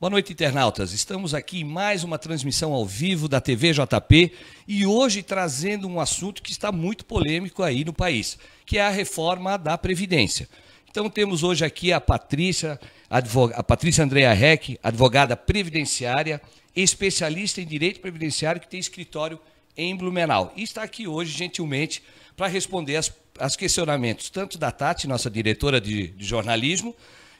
Boa noite, internautas. Estamos aqui em mais uma transmissão ao vivo da TV JP e hoje trazendo um assunto que está muito polêmico aí no país, que é a reforma da Previdência. Então temos hoje aqui a Patrícia, a Patrícia Andrea Reck, advogada previdenciária, especialista em direito previdenciário que tem escritório em Blumenau. E está aqui hoje, gentilmente, para responder as, as questionamentos tanto da Tati, nossa diretora de, de jornalismo,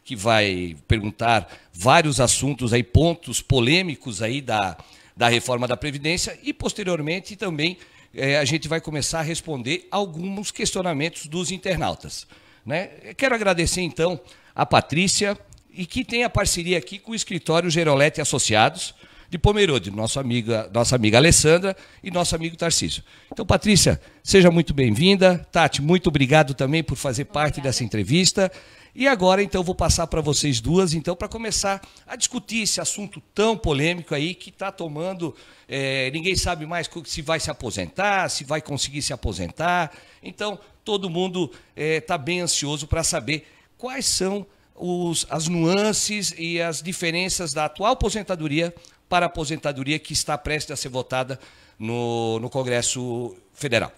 que vai perguntar vários assuntos aí, pontos polêmicos aí da, da reforma da Previdência e, posteriormente, também é, a gente vai começar a responder alguns questionamentos dos internautas. Né? Quero agradecer, então, a Patrícia e que tem a parceria aqui com o escritório Gerolete Associados de Pomerode, nossa amiga, nossa amiga Alessandra e nosso amigo Tarcísio. Então, Patrícia, seja muito bem-vinda. Tati, muito obrigado também por fazer Obrigada. parte dessa entrevista. E agora, então, vou passar para vocês duas, então, para começar a discutir esse assunto tão polêmico aí que está tomando. É, ninguém sabe mais se vai se aposentar, se vai conseguir se aposentar. Então, todo mundo está é, tá bem ansioso para saber quais são os, as nuances e as diferenças da atual aposentadoria para a aposentadoria que está prestes a ser votada no, no Congresso Federal.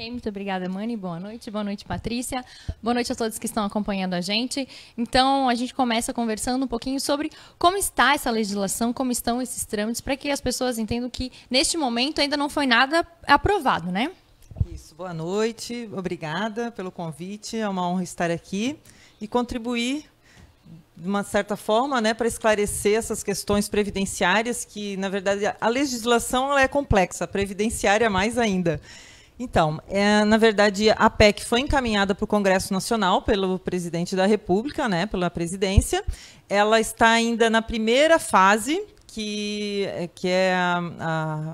Ok, muito obrigada, Mani. Boa noite, boa noite, Patrícia. Boa noite a todos que estão acompanhando a gente. Então, a gente começa conversando um pouquinho sobre como está essa legislação, como estão esses trâmites, para que as pessoas entendam que, neste momento, ainda não foi nada aprovado, né? Isso, boa noite, obrigada pelo convite. É uma honra estar aqui e contribuir de uma certa forma, né, para esclarecer essas questões previdenciárias que, na verdade, a legislação é complexa, previdenciária mais ainda. Então, é, na verdade, a PEC foi encaminhada para o Congresso Nacional pelo presidente da República, né, pela presidência. Ela está ainda na primeira fase, que, é, que é a,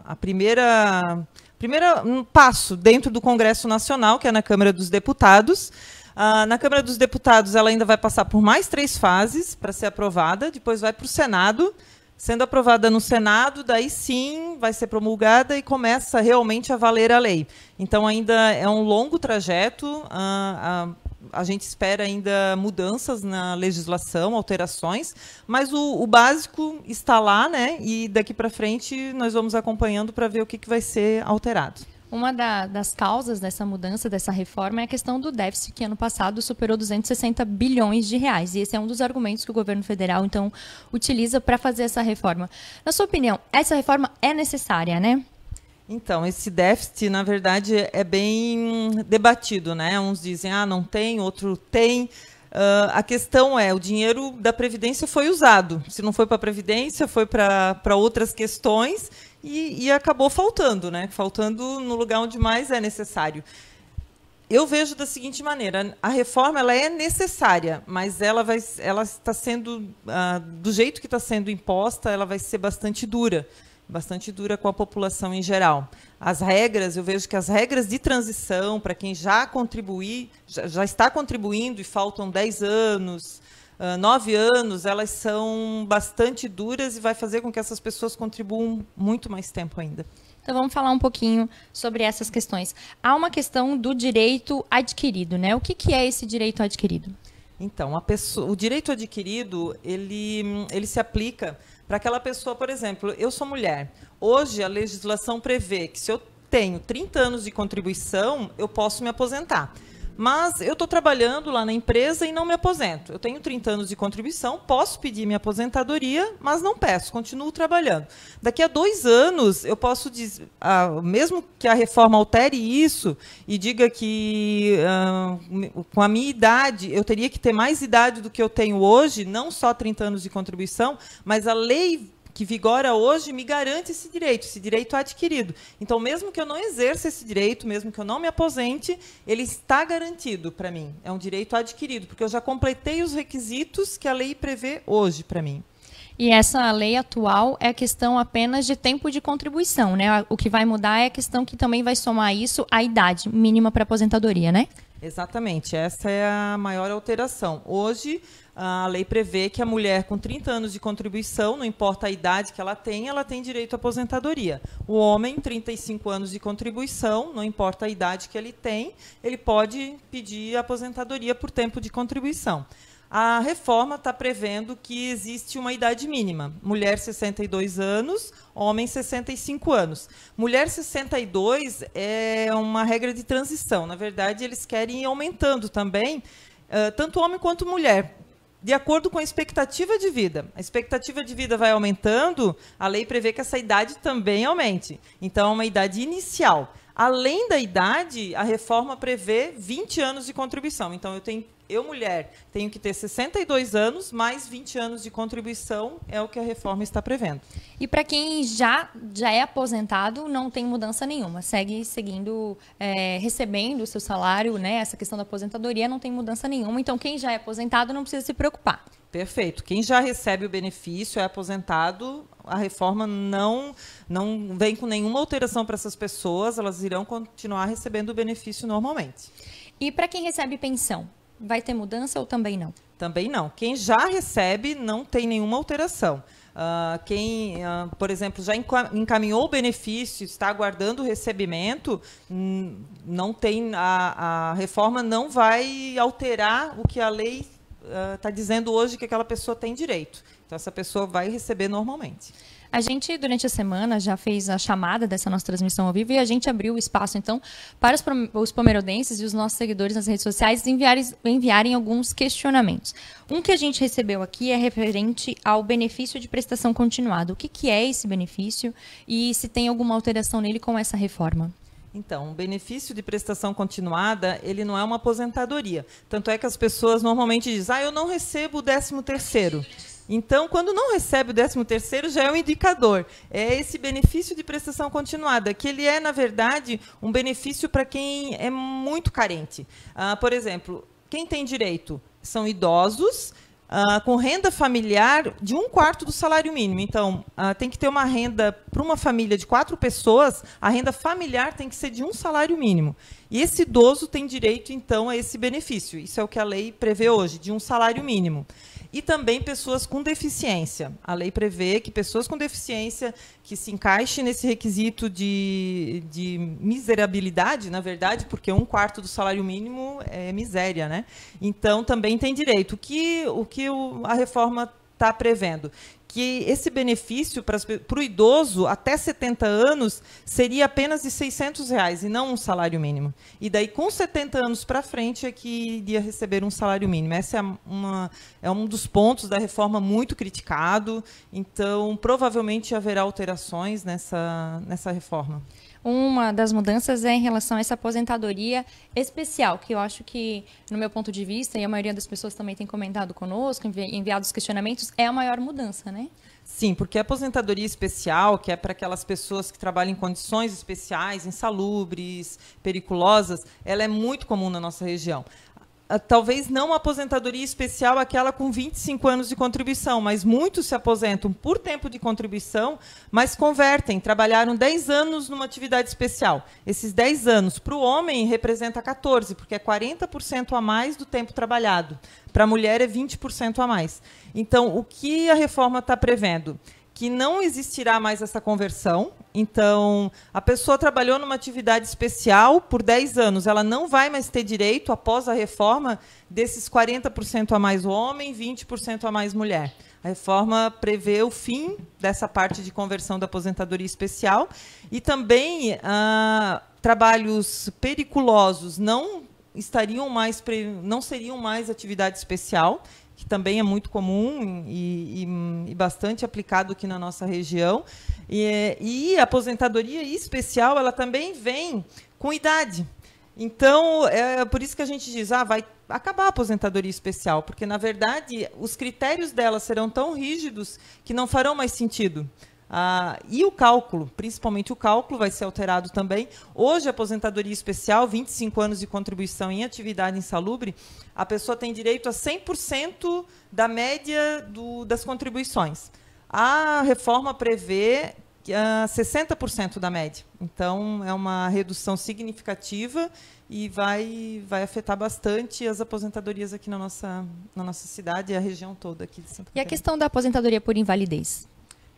a, a primeira primeiro um passo dentro do Congresso Nacional, que é na Câmara dos Deputados. Uh, na Câmara dos Deputados, ela ainda vai passar por mais três fases para ser aprovada, depois vai para o Senado Sendo aprovada no Senado, daí sim vai ser promulgada e começa realmente a valer a lei. Então, ainda é um longo trajeto, a, ah, a, ah, a gente espera ainda mudanças na legislação, alterações, mas o, o básico está lá, né? E daqui para frente nós vamos acompanhando para ver o que, que vai ser alterado. Uma da, das causas dessa mudança, dessa reforma, é a questão do déficit, que ano passado superou 260 bilhões de reais. E esse é um dos argumentos que o governo federal, então, utiliza para fazer essa reforma. Na sua opinião, essa reforma é necessária, né? Então, esse déficit, na verdade, é bem debatido, né? Uns dizem, ah, não tem, outro tem. Uh, a questão é, o dinheiro da Previdência foi usado. Se não foi para a Previdência, foi para outras questões e, e acabou faltando, né? Faltando no lugar onde mais é necessário. Eu vejo da seguinte maneira: a reforma ela é necessária, mas ela vai, ela está sendo ah, do jeito que está sendo imposta, ela vai ser bastante dura, bastante dura com a população em geral. As regras, eu vejo que as regras de transição para quem já contribuir, já, já está contribuindo e faltam 10 anos, ah, nove anos, elas são bastante duras e vai fazer com que essas pessoas contribuam muito mais tempo ainda. Então vamos falar um pouquinho sobre essas questões. Há uma questão do direito adquirido, né? O que, que é esse direito adquirido? Então, pessoa, o direito adquirido, ele, ele se aplica para aquela pessoa, por exemplo, eu sou mulher. Hoje a legislação prevê que se eu tenho 30 anos de contribuição, eu posso me aposentar. Mas eu estou trabalhando lá na empresa e não me aposento. Eu tenho 30 anos de contribuição, posso pedir minha aposentadoria, mas não peço, continuo trabalhando. Daqui a dois anos, eu posso dizer, ah, mesmo que a reforma altere isso e diga que ah, com a minha idade, eu teria que ter mais idade do que eu tenho hoje, não só 30 anos de contribuição, mas a lei que vigora hoje me garante esse direito, esse direito adquirido. Então, mesmo que eu não exerça esse direito, mesmo que eu não me aposente, ele está garantido para mim. É um direito adquirido, porque eu já completei os requisitos que a lei prevê hoje para mim. E essa lei atual é questão apenas de tempo de contribuição, né? O que vai mudar é a questão que também vai somar isso à idade mínima para aposentadoria, né? Exatamente, essa é a maior alteração. Hoje, a lei prevê que a mulher com 30 anos de contribuição, não importa a idade que ela tem, ela tem direito à aposentadoria. O homem, 35 anos de contribuição, não importa a idade que ele tem, ele pode pedir aposentadoria por tempo de contribuição. A reforma está prevendo que existe uma idade mínima: mulher 62 anos, homem 65 anos. Mulher 62 é uma regra de transição. Na verdade, eles querem ir aumentando também, tanto homem quanto mulher de acordo com a expectativa de vida. A expectativa de vida vai aumentando, a lei prevê que essa idade também aumente. Então, é uma idade inicial. Além da idade, a reforma prevê 20 anos de contribuição. Então, eu tenho eu mulher tenho que ter 62 anos mais 20 anos de contribuição é o que a reforma está prevendo. E para quem já já é aposentado não tem mudança nenhuma, segue seguindo é, recebendo o seu salário, né? Essa questão da aposentadoria não tem mudança nenhuma. Então quem já é aposentado não precisa se preocupar. Perfeito. Quem já recebe o benefício é aposentado. A reforma não não vem com nenhuma alteração para essas pessoas. Elas irão continuar recebendo o benefício normalmente. E para quem recebe pensão, vai ter mudança ou também não? Também não. Quem já recebe não tem nenhuma alteração. Uh, quem, uh, por exemplo, já encaminhou o benefício, está aguardando o recebimento, não tem a, a reforma não vai alterar o que a lei está uh, dizendo hoje que aquela pessoa tem direito. Então, essa pessoa vai receber normalmente. A gente, durante a semana, já fez a chamada dessa nossa transmissão ao vivo e a gente abriu o espaço, então, para os, pomerodenses e os nossos seguidores nas redes sociais enviarem, enviarem alguns questionamentos. Um que a gente recebeu aqui é referente ao benefício de prestação continuada. O que, que é esse benefício e se tem alguma alteração nele com essa reforma? Então, o benefício de prestação continuada, ele não é uma aposentadoria. Tanto é que as pessoas normalmente dizem, ah, eu não recebo o 13 terceiro. Então, quando não recebe o 13 terceiro, já é um indicador. É esse benefício de prestação continuada, que ele é, na verdade, um benefício para quem é muito carente. Ah, por exemplo, quem tem direito são idosos Uh, com renda familiar de um quarto do salário mínimo. Então, uh, tem que ter uma renda para uma família de quatro pessoas, a renda familiar tem que ser de um salário mínimo. E esse idoso tem direito, então, a esse benefício. Isso é o que a lei prevê hoje, de um salário mínimo e também pessoas com deficiência. A lei prevê que pessoas com deficiência que se encaixe nesse requisito de, de miserabilidade, na verdade, porque um quarto do salário mínimo é miséria, né? Então também tem direito. O que, o que a reforma está prevendo? Que esse benefício para, o idoso até 70 anos seria apenas de 600 reais e não um salário mínimo. E daí, com 70 anos para frente, é que iria receber um salário mínimo. Esse é, uma, é um dos pontos da reforma muito criticado. Então, provavelmente haverá alterações nessa, nessa reforma. Uma das mudanças é em relação a essa aposentadoria especial, que eu acho que, no meu ponto de vista, e a maioria das pessoas também tem comentado conosco, enviado os questionamentos, é a maior mudança, né? Sim, porque a aposentadoria especial, que é para aquelas pessoas que trabalham em condições especiais, insalubres, periculosas, ela é muito comum na nossa região. Ah, talvez não uma aposentadoria especial aquela com 25 anos de contribuição, mas muitos se aposentam por tempo de contribuição, mas convertem, trabalharam 10 anos numa atividade especial. Esses 10 anos para o homem representa 14, porque é 40% a mais do tempo trabalhado. Para a mulher é 20% a mais. Então, o que a reforma está prevendo? que não existirá mais essa conversão. Então, a pessoa trabalhou numa atividade especial por 10 anos, ela não vai mais ter direito, após a reforma, desses 40% a mais homem, 20% a mais mulher. A reforma prevê o fim dessa parte de conversão da aposentadoria especial e também ah, trabalhos periculosos não estariam mais não seriam mais atividade especial que também é muito comum e, e, e, bastante aplicado aqui na nossa região. E, e a aposentadoria especial, ela também vem com idade. Então, é por isso que a gente diz, ah, vai acabar a aposentadoria especial, porque, na verdade, os critérios dela serão tão rígidos que não farão mais sentido. Ah, e o cálculo, principalmente o cálculo, vai ser alterado também. Hoje, aposentadoria especial, 25 anos de contribuição em atividade insalubre, a pessoa tem direito a 100% da média do, das contribuições. A reforma prevê uh, ah, 60% da média. Então, é uma redução significativa e vai, vai afetar bastante as aposentadorias aqui na nossa, na nossa cidade e a região toda aqui de Santa E a questão da aposentadoria por invalidez?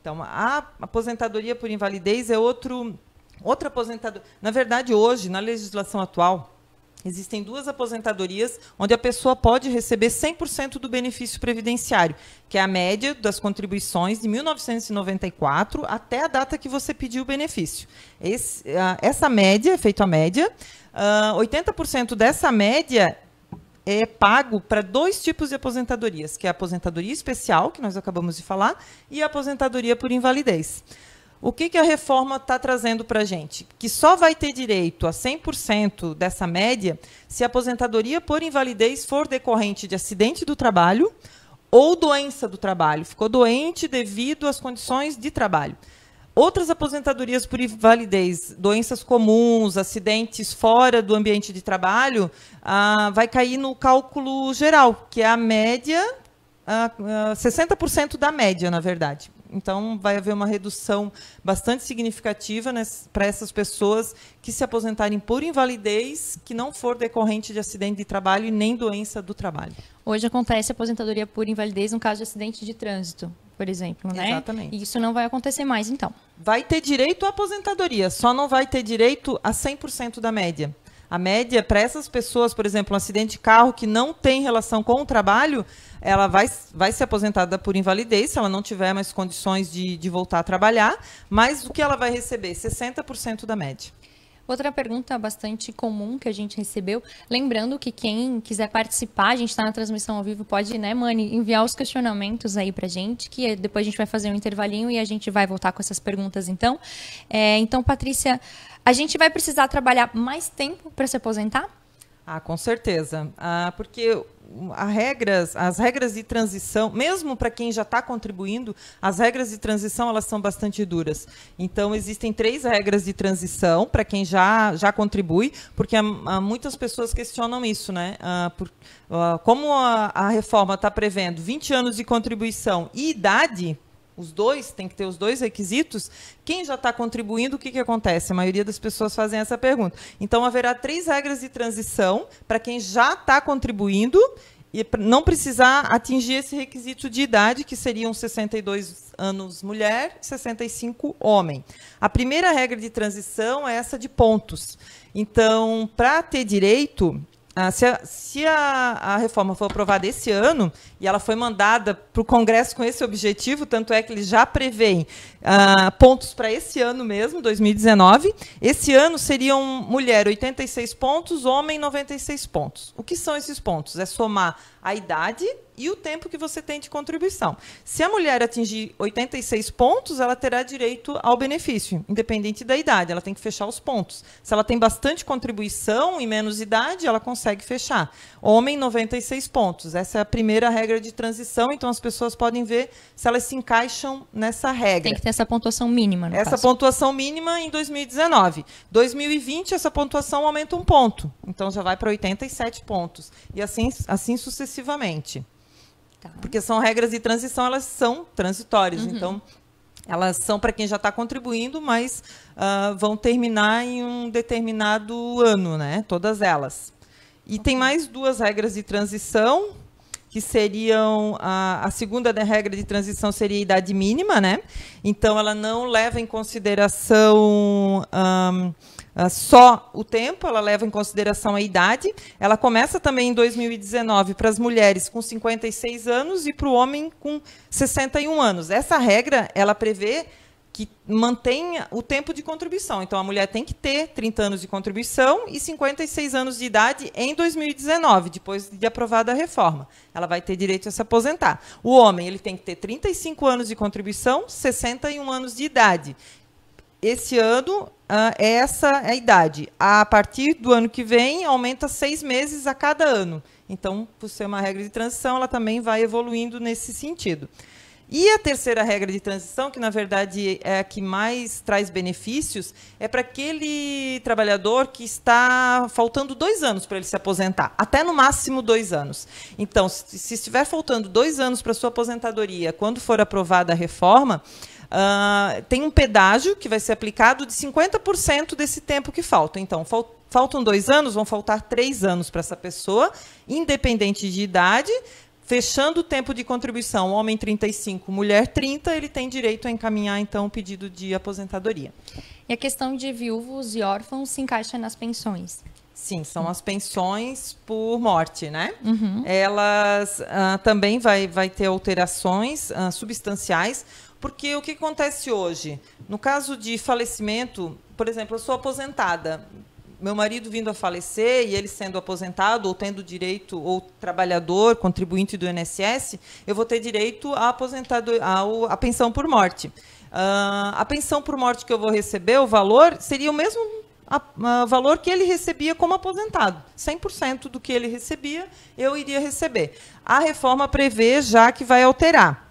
Então, a aposentadoria por invalidez é outro, outra aposentadoria. Na verdade, hoje, na legislação atual, Existem duas aposentadorias onde a pessoa pode receber 100% do benefício previdenciário, que é a média das contribuições de 1994 até a data que você pediu o benefício. Esse, ah, essa média, é feita a média, 80% ah, dessa média é pago para dois tipos de aposentadorias, que é a aposentadoria especial, que nós acabamos de falar, e a aposentadoria por invalidez. O que, que a reforma está trazendo para a gente? Que só vai ter direito a 100% dessa média se a aposentadoria por invalidez for decorrente de acidente do trabalho ou doença do trabalho. Ficou doente devido às condições de trabalho. Outras aposentadorias por invalidez, doenças comuns, acidentes fora do ambiente de trabalho, ah, vai cair no cálculo geral, que é a média, ah, ah, 60% da média, na verdade. Então, vai haver uma redução bastante significativa né, para essas pessoas que se aposentarem por invalidez, que não for decorrente de acidente de trabalho e nem doença do trabalho. Hoje acontece aposentadoria por invalidez no caso de acidente de trânsito por exemplo, né? Exatamente. E isso não vai acontecer mais, então. Vai ter direito à aposentadoria, só não vai ter direito a 100% da média. A média para essas pessoas, por exemplo, um acidente de carro que não tem relação com o trabalho, ela vai, vai ser aposentada por invalidez, se ela não tiver mais condições de, de voltar a trabalhar, mas o que ela vai receber? 60% da média. Outra pergunta bastante comum que a gente recebeu, lembrando que quem quiser participar, a gente está na transmissão ao vivo, pode, né, Mani, enviar os questionamentos aí para gente, que depois a gente vai fazer um intervalinho e a gente vai voltar com essas perguntas então. É, então, Patrícia, a gente vai precisar trabalhar mais tempo para se aposentar? Ah, com certeza. Ah, porque regras, as regras de transição, mesmo para quem já está contribuindo, as regras de transição elas são bastante duras. Então existem três regras de transição para quem já já contribui, porque há, há muitas pessoas questionam isso, né? Ah, por, ah, como a, a reforma está prevendo 20 anos de contribuição e idade os dois, tem que ter os dois requisitos, quem já está contribuindo, o que, que acontece? A maioria das pessoas fazem essa pergunta. Então, haverá três regras de transição para quem já está contribuindo e não precisar atingir esse requisito de idade, que seriam 62 anos mulher, 65 homem. A primeira regra de transição é essa de pontos. Então, para ter direito, ah, se, a, se a, a, reforma for aprovada esse ano, e ela foi mandada para o Congresso com esse objetivo, tanto é que eles já prevêem ah, pontos para esse ano mesmo, 2019, esse ano seriam mulher 86 pontos, homem 96 pontos. O que são esses pontos? É somar a idade e o tempo que você tem de contribuição. Se a mulher atingir 86 pontos, ela terá direito ao benefício, independente da idade, ela tem que fechar os pontos. Se ela tem bastante contribuição e menos idade, ela consegue fechar. Homem, 96 pontos. Essa é a primeira regra de transição, então as pessoas podem ver se elas se encaixam nessa regra. Tem que ter essa pontuação mínima, Essa caso. pontuação mínima em 2019. 2020, essa pontuação aumenta um ponto, então já vai para 87 pontos. E assim, assim sucessivamente. Tá. Porque são regras de transição, elas são transitórias. Uhum. Então, elas são para quem já está contribuindo, mas uh, vão terminar em um determinado ano, né? Todas elas. E okay. tem mais duas regras de transição, que seriam a, a segunda regra de transição seria a idade mínima, né? Então ela não leva em consideração um, ah, só o tempo, ela leva em consideração a idade. Ela começa também em 2019 para as mulheres com 56 anos e para o homem com 61 anos. Essa regra, ela prevê que mantenha o tempo de contribuição. Então, a mulher tem que ter 30 anos de contribuição e 56 anos de idade em 2019, depois de aprovada a reforma. Ela vai ter direito a se aposentar. O homem ele tem que ter 35 anos de contribuição, 61 anos de idade esse ano ah, é essa é a idade. A partir do ano que vem, aumenta seis meses a cada ano. Então, por ser uma regra de transição, ela também vai evoluindo nesse sentido. E a terceira regra de transição, que na verdade é a que mais traz benefícios, é para aquele trabalhador que está faltando dois anos para ele se aposentar, até no máximo dois anos. Então, se estiver faltando dois anos para sua aposentadoria, quando for aprovada a reforma, ah, tem um pedágio que vai ser aplicado de 50% desse tempo que falta. Então, fal faltam dois anos, vão faltar três anos para essa pessoa, independente de idade. Fechando o tempo de contribuição, homem 35, mulher 30, ele tem direito a encaminhar, então, o pedido de aposentadoria. E a questão de viúvos e órfãos se encaixa nas pensões? Sim, são as pensões por morte, né? Uhum. Elas uh, também vai, vai ter alterações uh, substanciais porque o que acontece hoje? No caso de falecimento, por exemplo, eu sou aposentada. Meu marido vindo a falecer e ele sendo aposentado ou tendo direito, ou trabalhador, contribuinte do INSS, eu vou ter direito à aposentador, a pensão por morte. Uh, a pensão por morte que eu vou receber, o valor, seria o mesmo a, a, valor que ele recebia como aposentado. 100% do que ele recebia, eu iria receber. A reforma prevê já que vai alterar.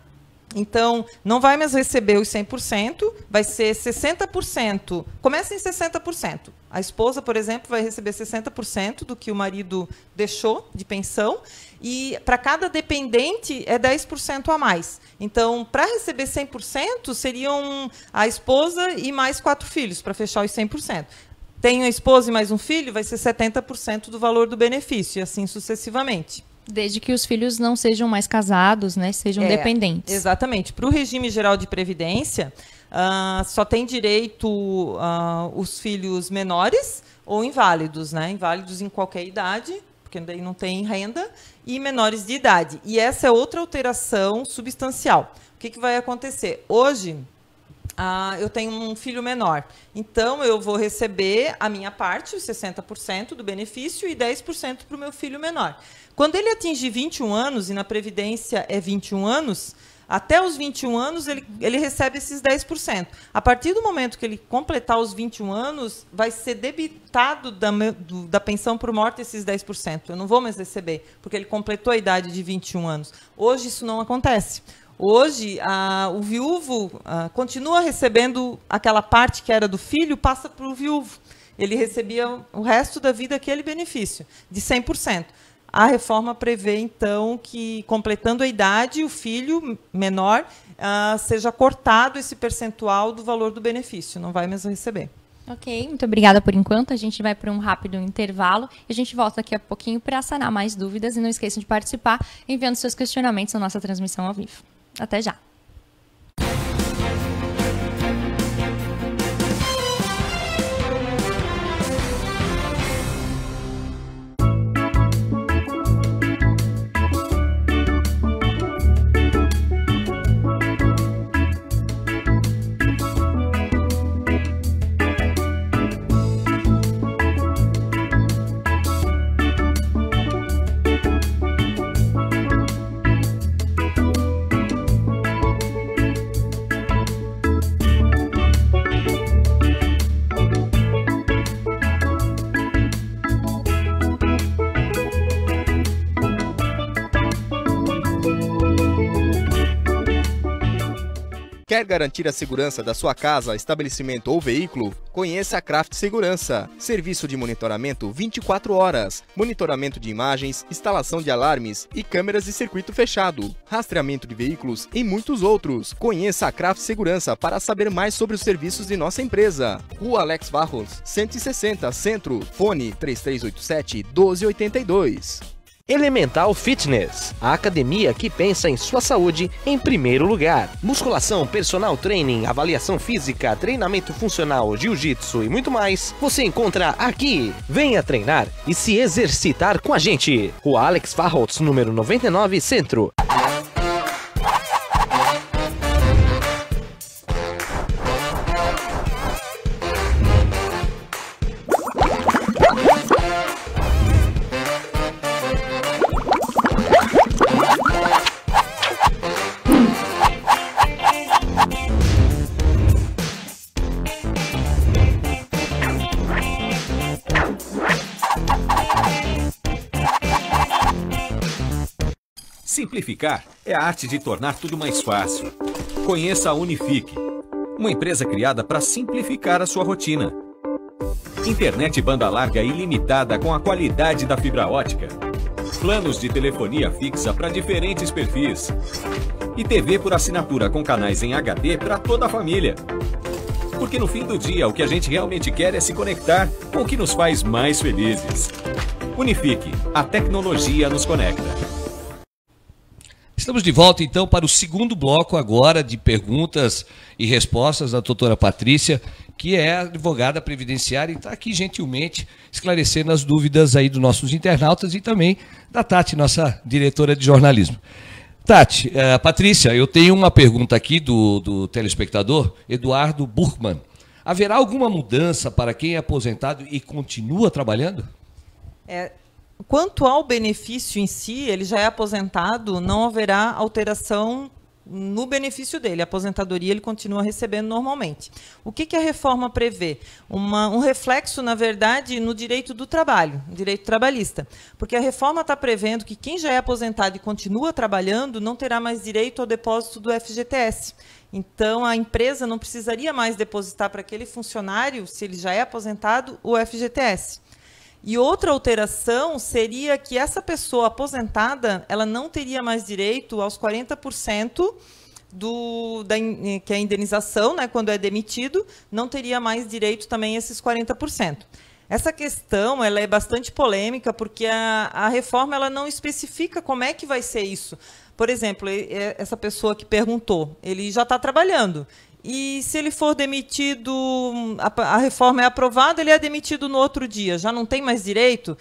Então, não vai mais receber os 100%, vai ser 60%. Começa em 60%. A esposa, por exemplo, vai receber 60% do que o marido deixou de pensão. E para cada dependente é 10% a mais. Então, para receber 100%, seriam a esposa e mais quatro filhos, para fechar os 100% tem a esposa e mais um filho, vai ser 70% do valor do benefício, e assim sucessivamente. Desde que os filhos não sejam mais casados, né? Sejam é, dependentes. Exatamente. Para o regime geral de previdência, uh, só tem direito uh, os filhos menores ou inválidos, né? Inválidos em qualquer idade, porque daí não tem renda, e menores de idade. E essa é outra alteração substancial. O que, que vai acontecer? Hoje, ah, eu tenho um filho menor. Então, eu vou receber a minha parte, os 60% do benefício, e 10% para o meu filho menor. Quando ele atingir 21 anos, e na Previdência é 21 anos, até os 21 anos ele, ele recebe esses 10%. A partir do momento que ele completar os 21 anos, vai ser debitado da, do, da pensão por morte esses 10%. Eu não vou mais receber, porque ele completou a idade de 21 anos. Hoje isso não acontece. Hoje, a, o viúvo a, continua recebendo aquela parte que era do filho, passa para o viúvo. Ele recebia o resto da vida aquele benefício, de 100%. A reforma prevê, então, que, completando a idade, o filho menor ah, seja cortado esse percentual do valor do benefício, não vai mesmo receber. Ok, muito obrigada por enquanto. A gente vai para um rápido intervalo e a gente volta daqui a pouquinho para sanar mais dúvidas. E não esqueçam de participar enviando seus questionamentos na nossa transmissão ao vivo. Até já! Quer garantir a segurança da sua casa, estabelecimento ou veículo? Conheça a Craft Segurança. Serviço de monitoramento 24 horas, monitoramento de imagens, instalação de alarmes e câmeras de circuito fechado, rastreamento de veículos e muitos outros. Conheça a Craft Segurança para saber mais sobre os serviços de nossa empresa. Rua Alex Barros, 160 Centro, fone 3387 1282. Elemental Fitness, a academia que pensa em sua saúde em primeiro lugar. Musculação, personal training, avaliação física, treinamento funcional, jiu-jitsu e muito mais, você encontra aqui. Venha treinar e se exercitar com a gente. Rua Alex Farrots, número 99, Centro. Simplificar é a arte de tornar tudo mais fácil. Conheça a Unifique, uma empresa criada para simplificar a sua rotina. Internet banda larga ilimitada com a qualidade da fibra ótica. Planos de telefonia fixa para diferentes perfis. E TV por assinatura com canais em HD para toda a família. Porque no fim do dia, o que a gente realmente quer é se conectar com o que nos faz mais felizes. Unifique, a tecnologia nos conecta. Estamos de volta então para o segundo bloco agora de perguntas e respostas da doutora Patrícia, que é advogada previdenciária e está aqui gentilmente esclarecendo as dúvidas aí dos nossos internautas e também da Tati, nossa diretora de jornalismo. Tati, uh, Patrícia, eu tenho uma pergunta aqui do, do telespectador, Eduardo Burkman. Haverá alguma mudança para quem é aposentado e continua trabalhando? É, Quanto ao benefício em si, ele já é aposentado, não haverá alteração no benefício dele. A aposentadoria ele continua recebendo normalmente. O que, que a reforma prevê? Uma, um reflexo, na verdade, no direito do trabalho, direito trabalhista. Porque a reforma está prevendo que quem já é aposentado e continua trabalhando não terá mais direito ao depósito do FGTS. Então, a empresa não precisaria mais depositar para aquele funcionário, se ele já é aposentado, o FGTS. E outra alteração seria que essa pessoa aposentada, ela não teria mais direito aos 40% do, da, eh, que é a indenização, né, quando é demitido, não teria mais direito também a esses 40%. Essa questão ela é bastante polêmica porque a, a reforma ela não especifica como é que vai ser isso. Por exemplo, eh, essa pessoa que perguntou, ele já está trabalhando. E se ele for demitido, a, a, reforma é aprovada, ele é demitido no outro dia, já não tem mais direito?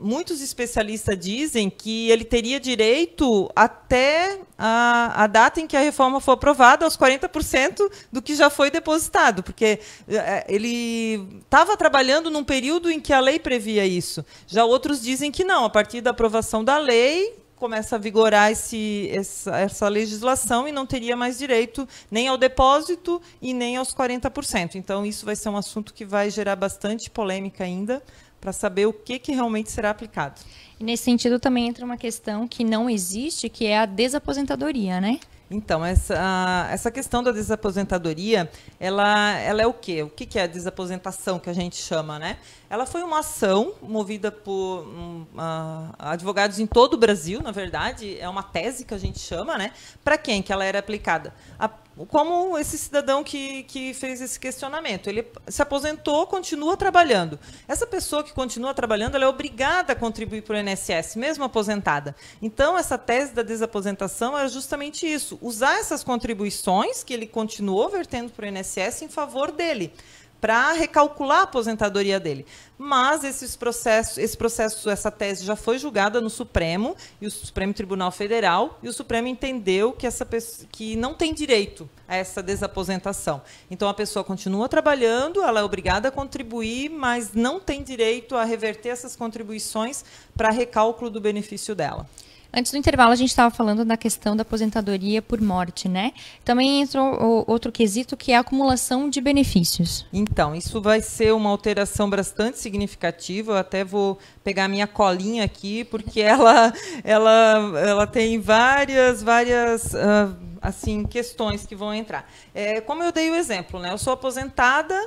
muitos especialistas dizem que ele teria direito até a, a, data em que a reforma for aprovada, aos 40% do que já foi depositado, porque é, é, ele estava trabalhando num período em que a lei previa isso. Já outros dizem que não, a partir da aprovação da lei, começa a vigorar esse, essa, essa, legislação e não teria mais direito nem ao depósito e nem aos 40%. Então, isso vai ser um assunto que vai gerar bastante polêmica ainda para saber o que, que realmente será aplicado. nesse sentido, também entra uma questão que não existe, que é a desaposentadoria, né? Então, essa, essa questão da desaposentadoria, ela, ela é o quê? O que, é a desaposentação, que a gente chama, né? Ela foi uma ação movida por um, uh, advogados em todo o Brasil, na verdade, é uma tese que a gente chama, né? Para quem que ela era aplicada? A, como esse cidadão que, que fez esse questionamento. Ele se aposentou, continua trabalhando. Essa pessoa que continua trabalhando, ela é obrigada a contribuir para o INSS, mesmo aposentada. Então, essa tese da desaposentação era justamente isso, usar essas contribuições que ele continuou vertendo para o INSS em favor dele para recalcular a aposentadoria dele. Mas esses processos, esse processo, essa tese já foi julgada no Supremo e o Supremo Tribunal Federal e o Supremo entendeu que essa que não tem direito a essa desaposentação. Então a pessoa continua trabalhando, ela é obrigada a contribuir, mas não tem direito a reverter essas contribuições para recálculo do benefício dela. Antes do intervalo, a gente estava falando da questão da aposentadoria por morte, né? Também entrou outro quesito que é a acumulação de benefícios. Então, isso vai ser uma alteração bastante significativa. Eu até vou pegar a minha colinha aqui, porque ela, ela, ela tem várias, várias. Uh, assim questões que vão entrar. É, como eu dei o exemplo, né? Eu sou aposentada,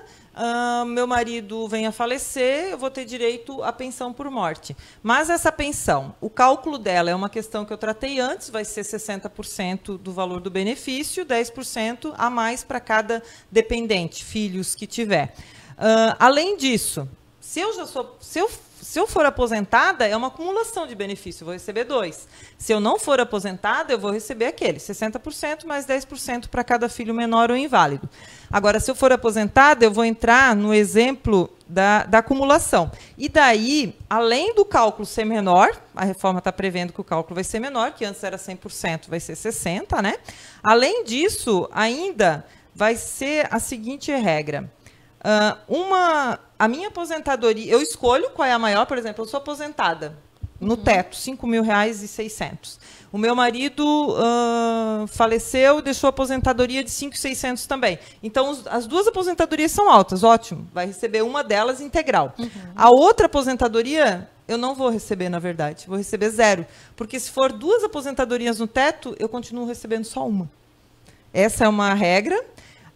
ah, meu marido vem a falecer, eu vou ter direito à pensão por morte. Mas essa pensão, o cálculo dela é uma questão que eu tratei antes, vai ser 60% do valor do benefício, 10% a mais para cada dependente, filhos que tiver. Ah, além disso, se eu já sou, se eu se eu for aposentada, é uma acumulação de benefício, eu vou receber dois. Se eu não for aposentada, eu vou receber aquele, 60% mais 10% para cada filho menor ou inválido. Agora, se eu for aposentada, eu vou entrar no exemplo da, da acumulação. E daí, além do cálculo ser menor, a reforma está prevendo que o cálculo vai ser menor, que antes era 100%, vai ser 60%, né? Além disso, ainda vai ser a seguinte regra Uh, uma, a minha aposentadoria, eu escolho qual é a maior, por exemplo, eu sou aposentada no uhum. teto, cinco mil reais e 600. O meu marido uh, faleceu, deixou a aposentadoria de 5,600 também. Então, os, as duas aposentadorias são altas, ótimo. Vai receber uma delas integral. Uhum. A outra aposentadoria, eu não vou receber, na verdade. Vou receber zero. Porque se for duas aposentadorias no teto, eu continuo recebendo só uma. Essa é uma regra.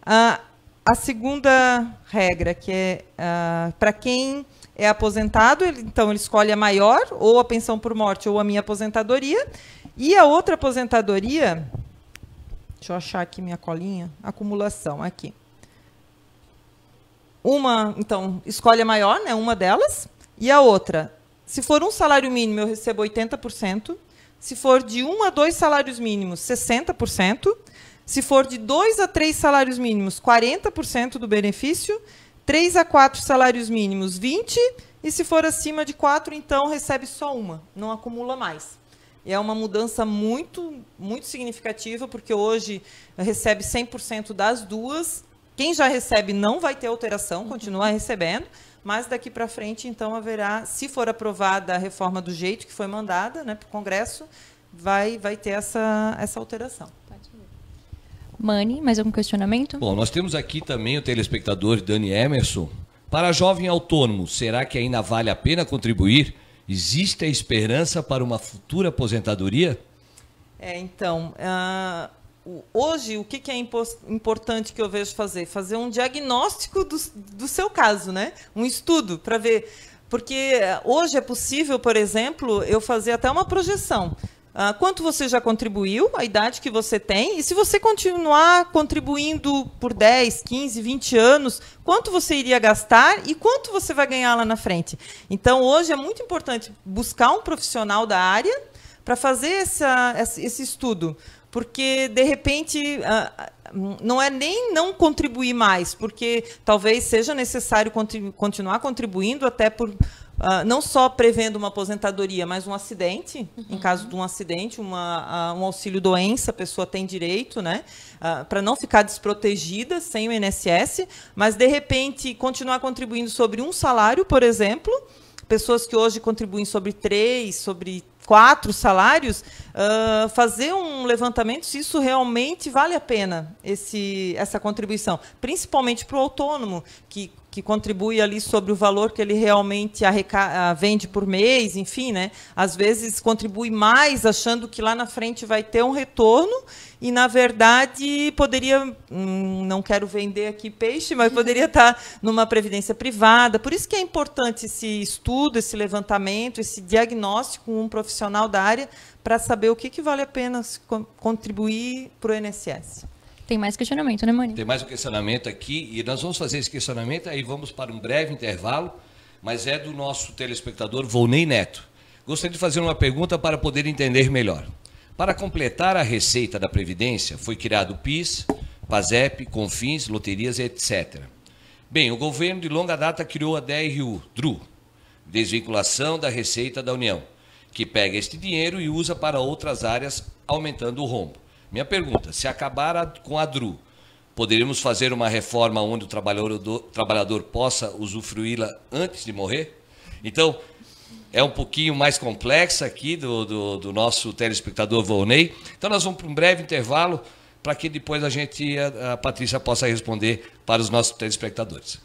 Uh, a segunda regra, que é uh, ah, para quem é aposentado, ele, então ele escolhe a maior, ou a pensão por morte, ou a minha aposentadoria. E a outra aposentadoria, deixa eu achar aqui minha colinha, acumulação, aqui. Uma, então, escolhe a maior, né, uma delas, e a outra, se for um salário mínimo, eu recebo 80%, se for de um a dois salários mínimos, 60%, se for de 2 a 3 salários mínimos, 40% do benefício. 3 a 4 salários mínimos, 20%. E se for acima de 4, então recebe só uma, não acumula mais. E é uma mudança muito, muito significativa, porque hoje recebe 100% das duas. Quem já recebe não vai ter alteração, uhum. continua recebendo. Mas daqui para frente, então, haverá, se for aprovada a reforma do jeito que foi mandada né, para o Congresso, vai, vai ter essa, essa alteração. Mani, mais algum questionamento? Bom, nós temos aqui também o telespectador Dani Emerson. Para jovem autônomo, será que ainda vale a pena contribuir? Existe a esperança para uma futura aposentadoria? É, então, uh, hoje o que, que é importante que eu vejo fazer? Fazer um diagnóstico do, do seu caso, né? Um estudo para ver. Porque eh, hoje é possível, por exemplo, eu fazer até uma projeção. Uh, quanto você já contribuiu, a idade que você tem, e se você continuar contribuindo por 10, 15, 20 anos, quanto você iria gastar e quanto você vai ganhar lá na frente. Então, hoje é muito importante buscar um profissional da área para fazer essa, esse estudo, porque, de repente, uh, não é nem não contribuir mais, porque talvez seja necessário continu continuar contribuindo até por ah, não só prevendo uma aposentadoria, mas um acidente. Uhum. Em caso de um acidente, uma, uh, um auxílio doença, a pessoa tem direito, né? Uh, ah, para não ficar desprotegida sem o INSS, mas de repente continuar contribuindo sobre um salário, por exemplo pessoas que hoje contribuem sobre três, sobre quatro salários, uh, fazer um levantamento se isso realmente vale a pena, esse, essa contribuição. Principalmente para o autônomo, que, que contribui ali sobre o valor que ele realmente arreca ah, vende por mês, enfim, né? Às vezes contribui mais achando que lá na frente vai ter um retorno e, na verdade, poderia. Hum, não quero vender aqui peixe, mas poderia estar numa previdência privada. Por isso que é importante esse estudo, esse levantamento, esse diagnóstico com um profissional profissional da área para saber o que, que vale a pena contribuir para o INSS. Tem mais questionamento, né, Mani? Tem mais um questionamento aqui e nós vamos fazer esse questionamento, aí vamos para um breve intervalo, mas é do nosso telespectador Volney Neto. Gostaria de fazer uma pergunta para poder entender melhor. Para completar a receita da Previdência, foi criado o PIS, PASEP, CONFINS, loterias, etc. Bem, o governo de longa data criou a DRU, DRU, Desvinculação da Receita da União que pega este dinheiro e usa para outras áreas, aumentando o rombo. Minha pergunta: se acabar a, com a DRU, poderíamos fazer uma reforma onde o trabalhador, do, trabalhador possa usufruí-la antes de morrer? Então, é um pouquinho mais complexa aqui do, do, do nosso telespectador Volney. Então, nós vamos para um breve intervalo para que depois a gente, a, a Patrícia, possa responder para os nossos telespectadores.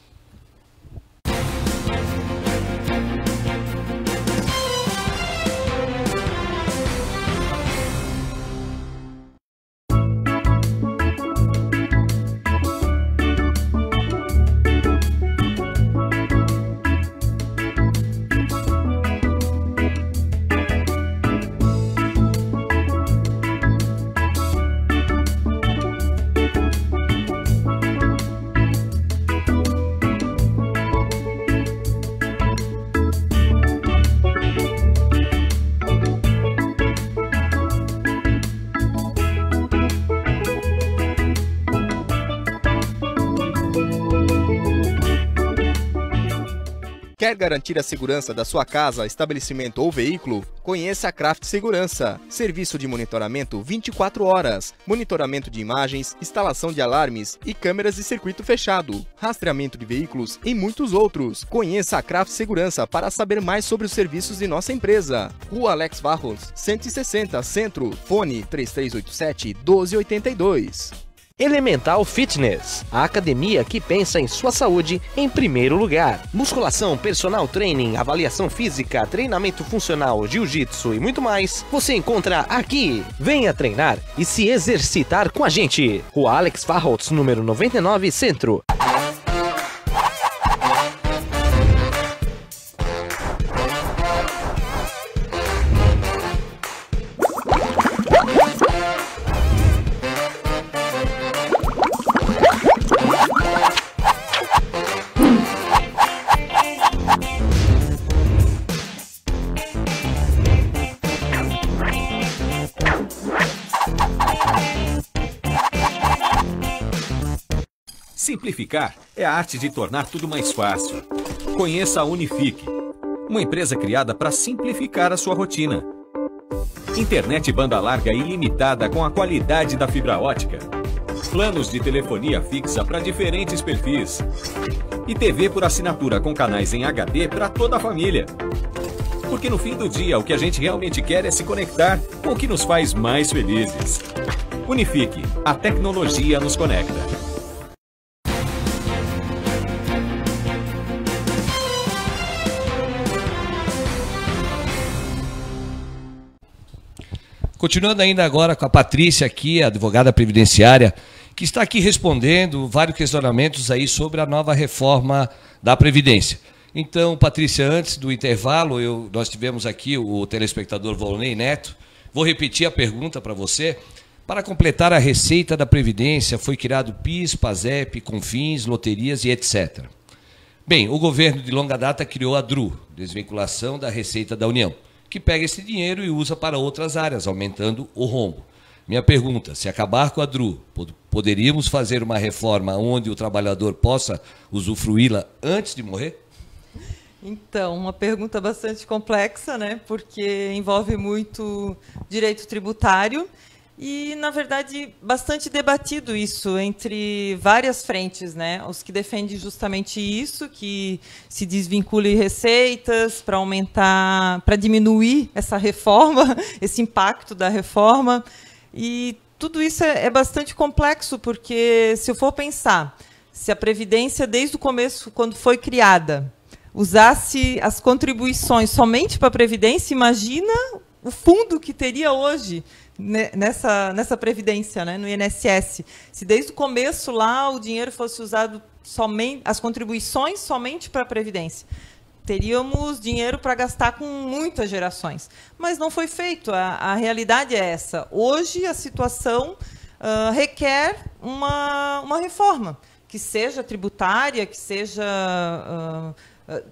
Quer garantir a segurança da sua casa, estabelecimento ou veículo? Conheça a Craft Segurança. Serviço de monitoramento 24 horas, monitoramento de imagens, instalação de alarmes e câmeras de circuito fechado, rastreamento de veículos e muitos outros. Conheça a Craft Segurança para saber mais sobre os serviços de nossa empresa. Rua Alex Barros, 160 Centro, fone 3387 1282. Elemental Fitness, a academia que pensa em sua saúde em primeiro lugar. Musculação, personal training, avaliação física, treinamento funcional, jiu-jitsu e muito mais, você encontra aqui. Venha treinar e se exercitar com a gente. Rua Alex Farrots, número 99, Centro. Unificar é a arte de tornar tudo mais fácil. Conheça a Unifique, uma empresa criada para simplificar a sua rotina. Internet banda larga ilimitada com a qualidade da fibra ótica. Planos de telefonia fixa para diferentes perfis. E TV por assinatura com canais em HD para toda a família. Porque no fim do dia, o que a gente realmente quer é se conectar com o que nos faz mais felizes. Unifique, a tecnologia nos conecta. Continuando ainda agora com a Patrícia aqui, a advogada previdenciária, que está aqui respondendo vários questionamentos aí sobre a nova reforma da Previdência. Então, Patrícia, antes do intervalo, eu, nós tivemos aqui o telespectador Volney Neto. Vou repetir a pergunta para você. Para completar a receita da Previdência, foi criado PIS, PASEP, CONFINS, loterias e etc. Bem, o governo de longa data criou a DRU, Desvinculação da Receita da União que pega esse dinheiro e usa para outras áreas, aumentando o rombo. Minha pergunta: se acabar com a DRU, poderíamos fazer uma reforma onde o trabalhador possa usufruí-la antes de morrer? Então, uma pergunta bastante complexa, né? Porque envolve muito direito tributário e, na verdade, bastante debatido isso entre várias frentes, né? Os que defendem justamente isso, que se desvincule receitas para aumentar, para diminuir essa reforma, esse impacto da reforma. E tudo isso é, é bastante complexo, porque se eu for pensar, se a Previdência, desde o começo, quando foi criada, usasse as contribuições somente para a Previdência, imagina o fundo que teria hoje nessa, nessa previdência, né, no INSS. Se desde o começo lá o dinheiro fosse usado somente, as contribuições somente para a previdência, teríamos dinheiro para gastar com muitas gerações. Mas não foi feito. A, a realidade é essa. Hoje a situação uh, requer uma, uma reforma, que seja tributária, que seja uh,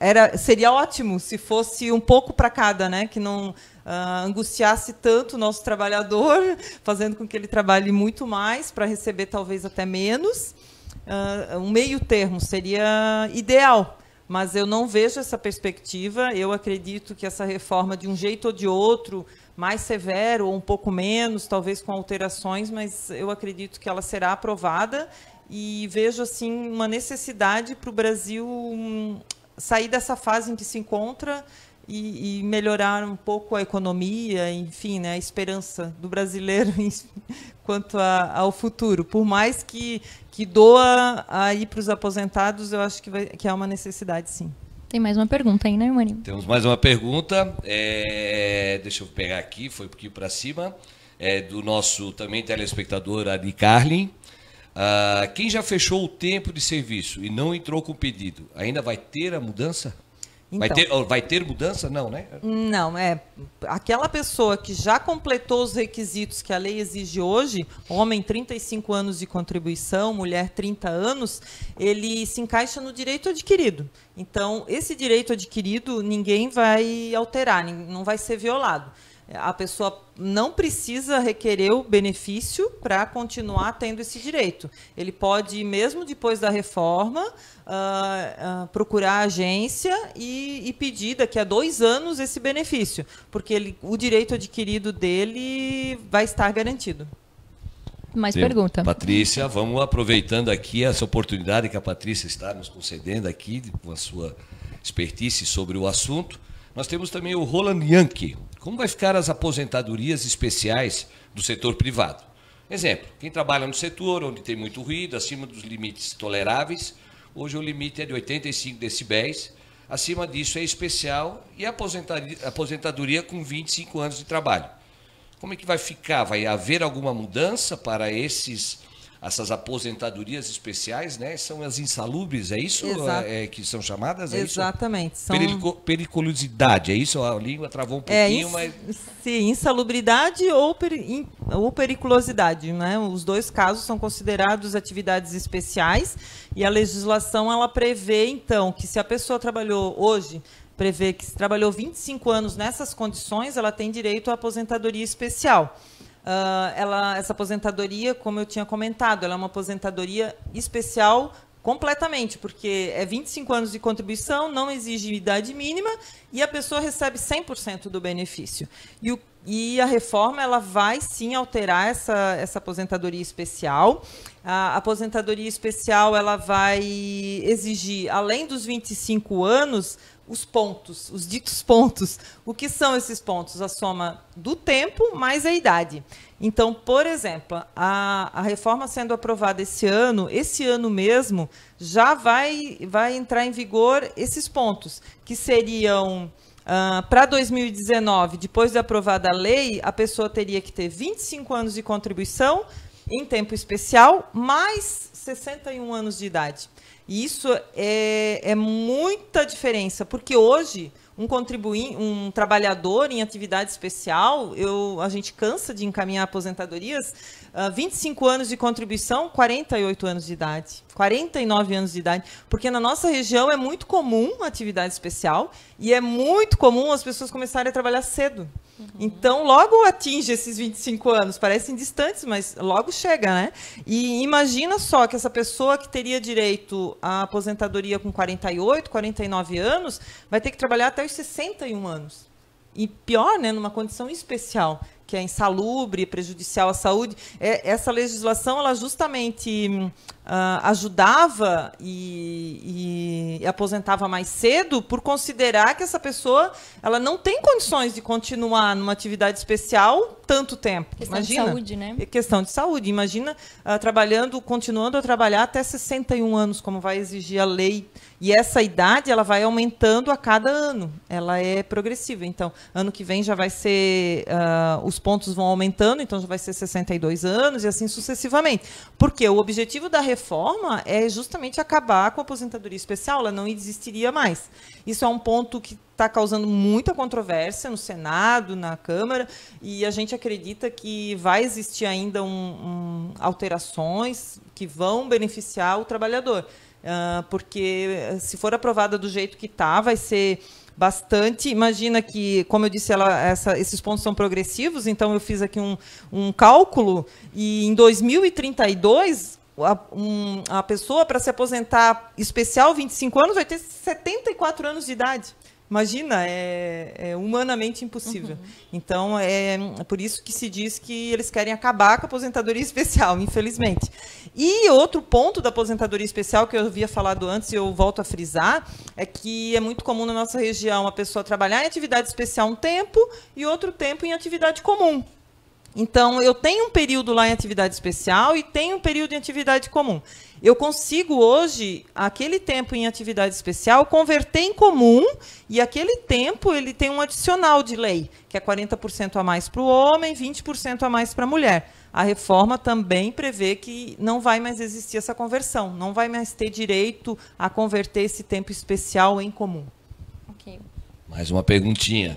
era, seria ótimo se fosse um pouco para cada, né? Que não uh, angustiasse tanto o nosso trabalhador, fazendo com que ele trabalhe muito mais para receber talvez até menos. Uh, um meio termo seria ideal, mas eu não vejo essa perspectiva. Eu acredito que essa reforma, de um jeito ou de outro, mais severo ou um pouco menos, talvez com alterações, mas eu acredito que ela será aprovada e vejo assim uma necessidade para o Brasil hum, sair dessa fase em que se encontra e, e, melhorar um pouco a economia, enfim, né, a esperança do brasileiro quanto a, ao futuro. Por mais que, que doa aí para os aposentados, eu acho que, vai, que é uma necessidade, sim. Tem mais uma pergunta aí, né, Irmani? Temos mais uma pergunta. É, deixa eu pegar aqui, foi um pouquinho para cima. É, do nosso também telespectador Ari Carlin. Ah, quem já fechou o tempo de serviço e não entrou com o pedido, ainda vai ter a mudança? Então, vai, ter, oh, vai ter mudança? Não, né? Não, é. Aquela pessoa que já completou os requisitos que a lei exige hoje, homem 35 anos de contribuição, mulher 30 anos, ele se encaixa no direito adquirido. Então, esse direito adquirido ninguém vai alterar, não vai ser violado a pessoa não precisa requerer o benefício para continuar tendo esse direito. Ele pode, mesmo depois da reforma, uh, uh, procurar a agência e, e, pedir daqui a dois anos esse benefício, porque ele, o direito adquirido dele vai estar garantido. Mais Tem, pergunta. Patrícia, vamos aproveitando aqui essa oportunidade que a Patrícia está nos concedendo aqui, com a sua expertise sobre o assunto. Nós temos também o Roland Yankee. Como vai ficar as aposentadorias especiais do setor privado? Exemplo, quem trabalha no setor onde tem muito ruído, acima dos limites toleráveis, hoje o limite é de 85 decibéis, acima disso é especial e aposentadoria, aposentadoria com 25 anos de trabalho. Como é que vai ficar? Vai haver alguma mudança para esses essas aposentadorias especiais, né? São as insalubres, é isso é, é, que são chamadas? É Exatamente. São... Perico, periculosidade, é isso? A língua travou um é, pouquinho, é, mas. Sim, insalubridade ou, peri, ou periculosidade, né? Os dois casos são considerados atividades especiais e a legislação ela prevê, então, que se a pessoa trabalhou hoje prevê que se trabalhou 25 anos nessas condições, ela tem direito à aposentadoria especial. Uh, ela, essa aposentadoria, como eu tinha comentado, ela é uma aposentadoria especial completamente, porque é 25 anos de contribuição, não exige idade mínima e a pessoa recebe 100% do benefício. E, o, e, a reforma ela vai sim alterar essa, essa aposentadoria especial. A aposentadoria especial ela vai exigir, além dos 25 anos, os pontos, os ditos pontos. O que são esses pontos? A soma do tempo mais a idade. Então, por exemplo, a, a reforma sendo aprovada esse ano, esse ano mesmo, já vai, vai entrar em vigor esses pontos, que seriam. Uh, para 2019, depois de aprovada a lei, a pessoa teria que ter 25 anos de contribuição em tempo especial, mais 61 anos de idade. E isso é, é muita diferença, porque hoje um contribuinte, um trabalhador em atividade especial, eu, a gente cansa de encaminhar aposentadorias, uh, ah, 25 anos de contribuição, 48 anos de idade. 49 anos de idade, porque na nossa região é muito comum atividade especial e é muito comum as pessoas começarem a trabalhar cedo. Uhum. Então, logo atinge esses 25 anos, parecem distantes, mas logo chega, né? E imagina só que essa pessoa que teria direito à aposentadoria com 48, 49 anos, vai ter que trabalhar até os 61 anos. E pior, né, numa condição especial que é insalubre, prejudicial à saúde. É, essa legislação, ela justamente uh, ajudava e, e, e, aposentava mais cedo por considerar que essa pessoa ela não tem condições de continuar numa atividade especial tanto tempo. Questão Imagina, de saúde, né? É questão de saúde. Imagina uh, trabalhando, continuando a trabalhar até 61 anos, como vai exigir a lei e essa idade ela vai aumentando a cada ano, ela é progressiva. Então, ano que vem já vai ser, uh, os pontos vão aumentando, então já vai ser 62 anos e assim sucessivamente. Porque o objetivo da reforma é justamente acabar com a aposentadoria especial, ela não existiria mais. Isso é um ponto que está causando muita controvérsia no Senado, na Câmara, e a gente acredita que vai existir ainda um, um alterações que vão beneficiar o trabalhador. Uh, porque eh, se for aprovada do jeito que está, vai ser bastante. Imagina que, como eu disse, ela, essa, esses pontos são progressivos, então eu fiz aqui um, um cálculo, e em 2032, a, um, a pessoa para se aposentar especial, 25 anos, vai ter 74 anos de idade. Imagina, é, é, humanamente impossível. Uhum. Então, é, é, por isso que se diz que eles querem acabar com a aposentadoria especial, infelizmente. E outro ponto da aposentadoria especial que eu havia falado antes e eu volto a frisar é que é muito comum na nossa região a pessoa trabalhar em atividade especial um tempo e outro tempo em atividade comum. Então, eu tenho um período lá em atividade especial e tenho um período em atividade comum. Eu consigo hoje, aquele tempo em atividade especial, converter em comum e aquele tempo ele tem um adicional de lei, que é 40% a mais para o homem, 20% a mais para a mulher. A reforma também prevê que não vai mais existir essa conversão, não vai mais ter direito a converter esse tempo especial em comum. Okay. Mais uma perguntinha.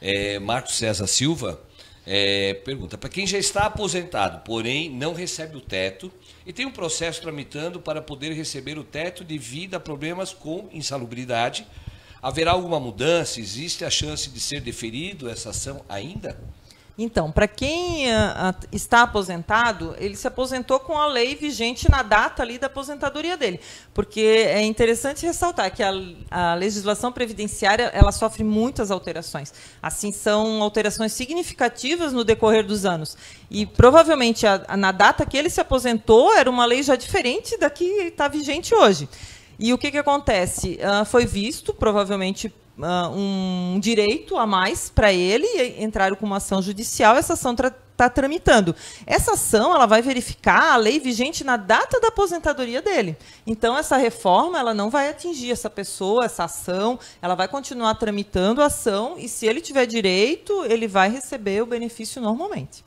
É, Marcos César Silva é, pergunta: para quem já está aposentado, porém não recebe o teto e tem um processo tramitando para poder receber o teto devido a problemas com insalubridade, haverá alguma mudança? Existe a chance de ser deferido essa ação ainda? Então, para quem a, ah, a, ah, está aposentado, ele se aposentou com a lei vigente na data ali da aposentadoria dele, porque é interessante ressaltar que a, a legislação previdenciária ela sofre muitas alterações. Assim, são alterações significativas no decorrer dos anos. E provavelmente na data que ele se aposentou era uma lei já diferente da que está vigente hoje. E o que, que acontece? Uh, foi visto, provavelmente, uh, um direito a mais para ele, entraram com uma ação judicial, essa ação está tramitando. Essa ação ela vai verificar a lei vigente na data da aposentadoria dele. Então, essa reforma ela não vai atingir essa pessoa, essa ação, ela vai continuar tramitando a ação e, se ele tiver direito, ele vai receber o benefício normalmente.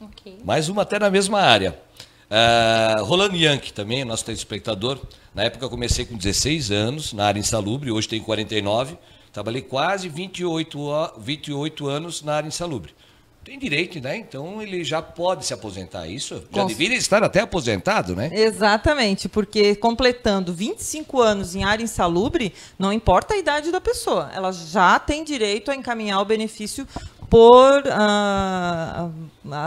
Okay. Mais uma até na mesma área. Uh, ah, Rolando Yankee também, nosso telespectador. espectador na época eu comecei com 16 anos na área insalubre, hoje tenho 49. Trabalhei quase 28, 28 anos na área insalubre. Tem direito, né? Então ele já pode se aposentar, é isso? Já Cons... deveria estar até aposentado, né? Exatamente, porque completando 25 anos em área insalubre, não importa a idade da pessoa, ela já tem direito a encaminhar o benefício por, ah, ah,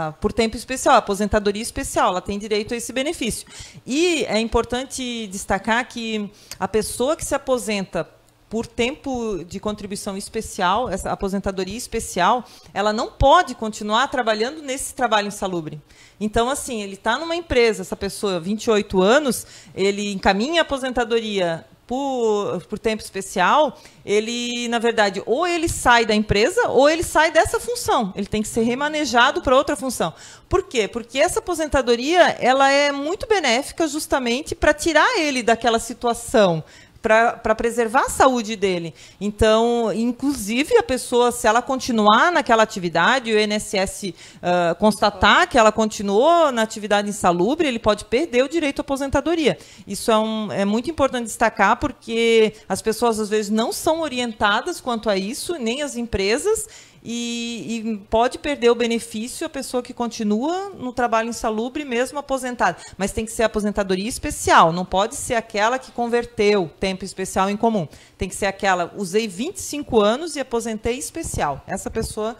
ah, por tempo especial, aposentadoria especial, ela tem direito a esse benefício. E é importante destacar que a pessoa que se aposenta por tempo de contribuição especial, essa aposentadoria especial, ela não pode continuar trabalhando nesse trabalho insalubre. Então, assim, ele está numa empresa, essa pessoa, 28 anos, ele encaminha a aposentadoria por, por tempo especial, ele, na verdade, ou ele sai da empresa ou ele sai dessa função. Ele tem que ser remanejado para outra função. Por quê? Porque essa aposentadoria ela é muito benéfica justamente para tirar ele daquela situação para preservar a saúde dele. Então, inclusive, a pessoa, se ela continuar naquela atividade, o INSS uh, ah, constatar que ela continuou na atividade insalubre, ele pode perder o direito à aposentadoria. Isso é, um, é muito importante destacar, porque as pessoas, às vezes, não são orientadas quanto a isso, nem as empresas, e, e, pode perder o benefício a pessoa que continua no trabalho insalubre mesmo aposentada. Mas tem que ser aposentadoria especial, não pode ser aquela que converteu tempo especial em comum. Tem que ser aquela, usei 25 anos e aposentei especial. Essa pessoa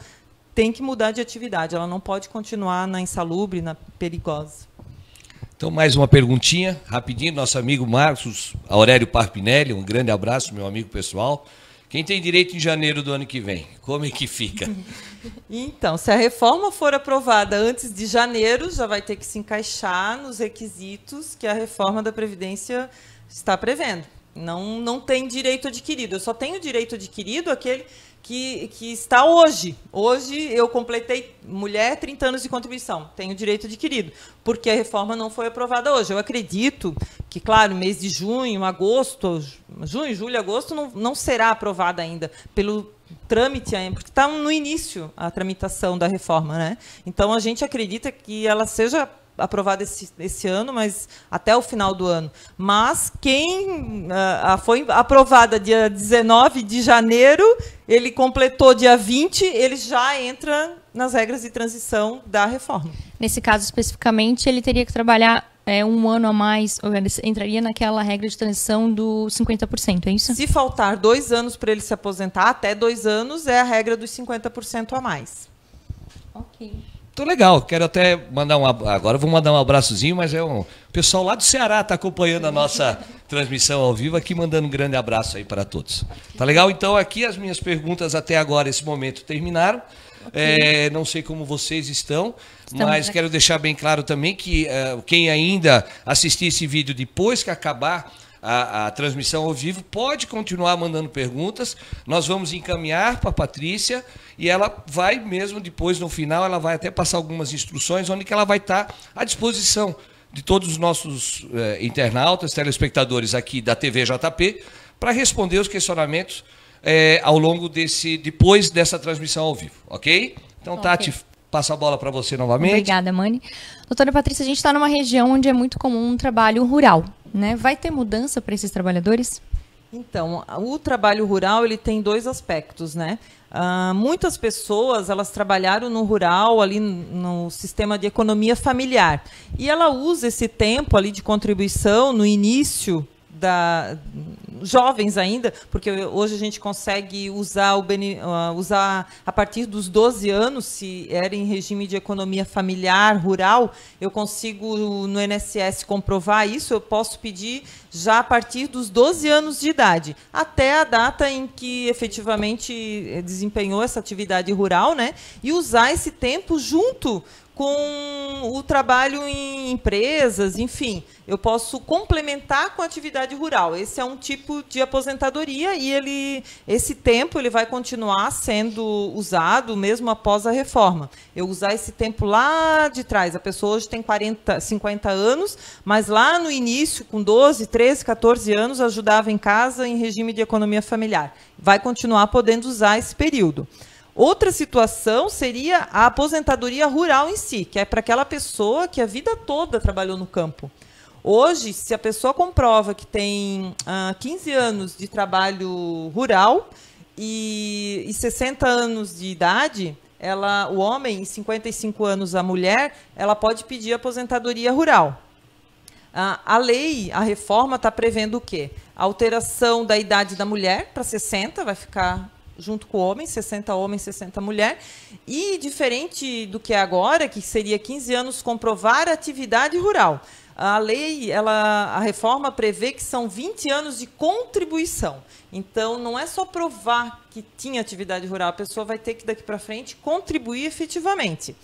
tem que mudar de atividade, ela não pode continuar na insalubre, na perigosa. Então, mais uma perguntinha, rapidinho, nosso amigo Marcos Aurélio Parpinelli, um grande abraço, meu amigo pessoal. Quem tem direito em janeiro do ano que vem? Como é que fica? Então, se a reforma for aprovada antes de janeiro, já vai ter que se encaixar nos requisitos que a reforma da Previdência está prevendo. Não, não tem direito adquirido. Eu só tenho direito adquirido aquele que, que está hoje. Hoje eu completei, mulher, 30 anos de contribuição. Tenho direito adquirido, porque a reforma não foi aprovada hoje. Eu acredito que, claro, mês de junho, agosto, junho, julho, agosto, não, não será aprovada ainda pelo trâmite ainda, porque está no início a tramitação da reforma. Né? Então, a gente acredita que ela seja aprovado esse, esse ano, mas até o final do ano. Mas quem uh, foi aprovada dia 19 de janeiro, ele completou dia 20, ele já entra nas regras de transição da reforma. Nesse caso especificamente, ele teria que trabalhar é, um ano a mais, entraria naquela regra de transição do 50%, é isso? Se faltar dois anos para ele se aposentar, até dois anos é a regra dos 50% a mais. Ok. Tô legal, quero até mandar um agora vou mandar um abraçozinho, mas é um o pessoal lá do Ceará está acompanhando a nossa transmissão ao vivo aqui, mandando um grande abraço aí para todos. Tá legal? Então aqui as minhas perguntas até agora esse momento terminaram. Okay. É, não sei como vocês estão, Estamos mas aqui. quero deixar bem claro também que uh, quem ainda assistir esse vídeo depois que acabar a, a, transmissão ao vivo, pode continuar mandando perguntas. Nós vamos encaminhar para a Patrícia e ela vai mesmo depois, no final, ela vai até passar algumas instruções onde que ela vai estar tá à disposição de todos os nossos eh, internautas, telespectadores aqui da TV JP, para responder os questionamentos eh, ao longo desse, depois dessa transmissão ao vivo, ok? Então, okay. Tati, passo a bola para você novamente. Obrigada, Mani. Doutora Patrícia, a gente está numa região onde é muito comum um trabalho rural, né? Vai ter mudança para esses trabalhadores? Então, o trabalho rural ele tem dois aspectos, né? Uh, muitas pessoas elas trabalharam no rural ali no sistema de economia familiar e ela usa esse tempo ali de contribuição no início da jovens ainda, porque hoje a gente consegue usar, o, ah, usar a partir dos 12 anos, se era em regime de economia familiar, rural, eu consigo no INSS comprovar isso, eu posso pedir já a partir dos 12 anos de idade, até a data em que efetivamente desempenhou essa atividade rural, né? E usar esse tempo junto com o trabalho em empresas, enfim, eu posso complementar com a atividade rural. Esse é um tipo de aposentadoria e ele, esse tempo ele vai continuar sendo usado mesmo após a reforma. Eu usar esse tempo lá de trás. A pessoa hoje tem 40, 50 anos, mas lá no início, com 12, 13, 14 anos, ajudava em casa em regime de economia familiar. Vai continuar podendo usar esse período. Outra situação seria a aposentadoria rural em si, que é para aquela pessoa que a vida toda trabalhou no campo. Hoje, se a pessoa comprova que tem ah, 15 anos de trabalho rural e, e 60 anos de idade, ela, o homem e 55 anos a mulher, ela pode pedir aposentadoria rural. Ah, a lei, a reforma está prevendo o quê? A alteração da idade da mulher para 60, vai ficar junto com homens, 60 homens, 60 mulheres. E diferente do que é agora, que seria 15 anos comprovar a atividade rural. A lei, ela, a reforma prevê que são 20 anos de contribuição. Então, não é só provar que tinha atividade rural, a pessoa vai ter que daqui para frente contribuir efetivamente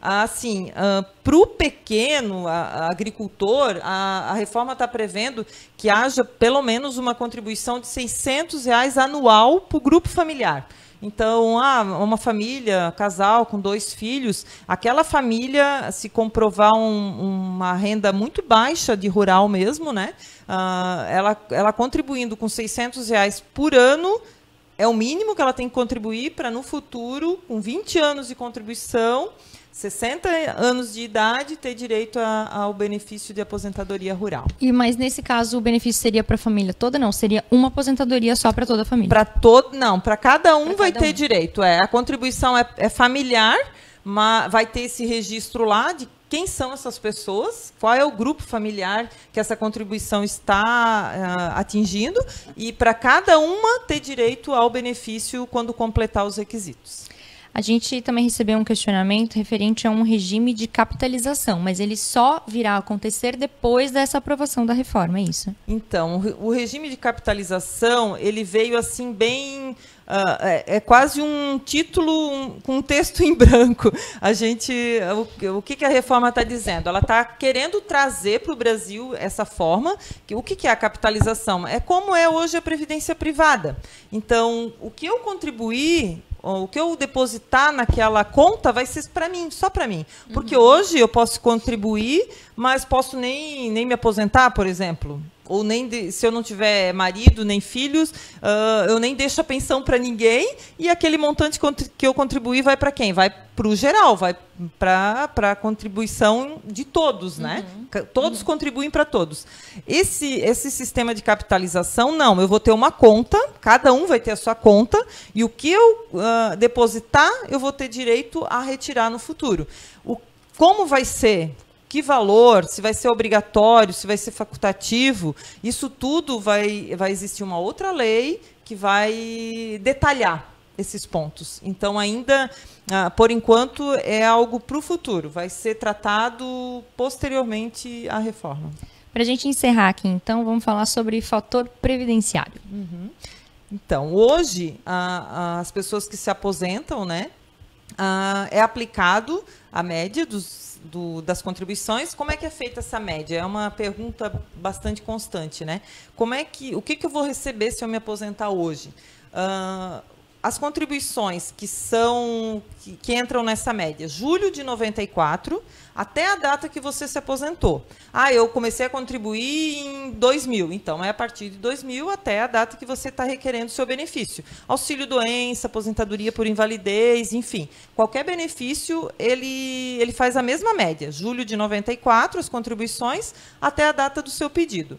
assim, uh, ah, para o pequeno a, a agricultor, a, a reforma está prevendo que haja pelo menos uma contribuição de 600 reais anual para o grupo familiar. Então, ah, uma família, casal com dois filhos, aquela família, se comprovar um, uma renda muito baixa de rural mesmo, né? Ah, ela, ela contribuindo com 600 reais por ano, é o mínimo que ela tem que contribuir para no futuro, com 20 anos de contribuição, 60 anos de idade ter direito a, ao benefício de aposentadoria rural. E mas nesse caso o benefício seria para a família toda? Não, seria uma aposentadoria só para toda a família? Para todo, não, para cada um pra vai cada ter um. direito. É, a contribuição é, é familiar, mas vai ter esse registro lá de quem são essas pessoas, qual é o grupo familiar que essa contribuição está uh, atingindo e para cada uma ter direito ao benefício quando completar os requisitos. A gente também recebeu um questionamento referente a um regime de capitalização, mas ele só virá a acontecer depois dessa aprovação da reforma, é isso? Então, o regime de capitalização, ele veio assim bem Uh, é, é, quase um título um, com um texto em branco. A gente, o, o que, que a reforma está dizendo? Ela está querendo trazer para o Brasil essa forma. Que, o que, que é a capitalização? É como é hoje a previdência privada. Então, o que eu contribuir o que eu depositar naquela conta vai ser para mim, só para mim. Porque uhum. hoje eu posso contribuir, mas posso nem, nem me aposentar, por exemplo ou nem de, se eu não tiver marido nem filhos, uh, eu nem deixo a pensão para ninguém e aquele montante que eu contribuí vai para quem? Vai para o geral, vai para a contribuição de todos, né? uhum. né? Todos uhum. contribuem para todos. Esse, esse sistema de capitalização, não. Eu vou ter uma conta, cada um vai ter a sua conta, e o que eu uh, depositar, eu vou ter direito a retirar no futuro. O, como vai ser que valor, se vai ser obrigatório, se vai ser facultativo, isso tudo vai, vai existir uma outra lei que vai detalhar esses pontos. Então, ainda, ah, por enquanto, é algo para o futuro, vai ser tratado posteriormente à reforma. Para a gente encerrar aqui, então, vamos falar sobre fator previdenciário. Uhum. Então, hoje, a, a, as pessoas que se aposentam, né, uh, é aplicado a média dos, do, das contribuições. Como é que é feita essa média? É uma pergunta bastante constante, né? Como é que, o que, que eu vou receber se eu me aposentar hoje? Uh, as contribuições que são que, que, entram nessa média, julho de 94 até a data que você se aposentou. Ah, eu comecei a contribuir em 2000, então é a partir de 2000 até a data que você está requerendo seu benefício. Auxílio doença, aposentadoria por invalidez, enfim, qualquer benefício ele ele faz a mesma média, julho de 94 as contribuições até a data do seu pedido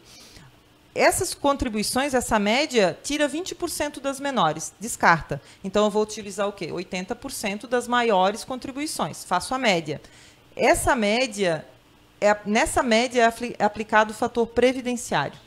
essas contribuições, essa média, tira 20% das menores, descarta. Então, eu vou utilizar o quê? 80% das maiores contribuições, faço a média. Essa média, é, nessa média é, é aplicado o fator previdenciário.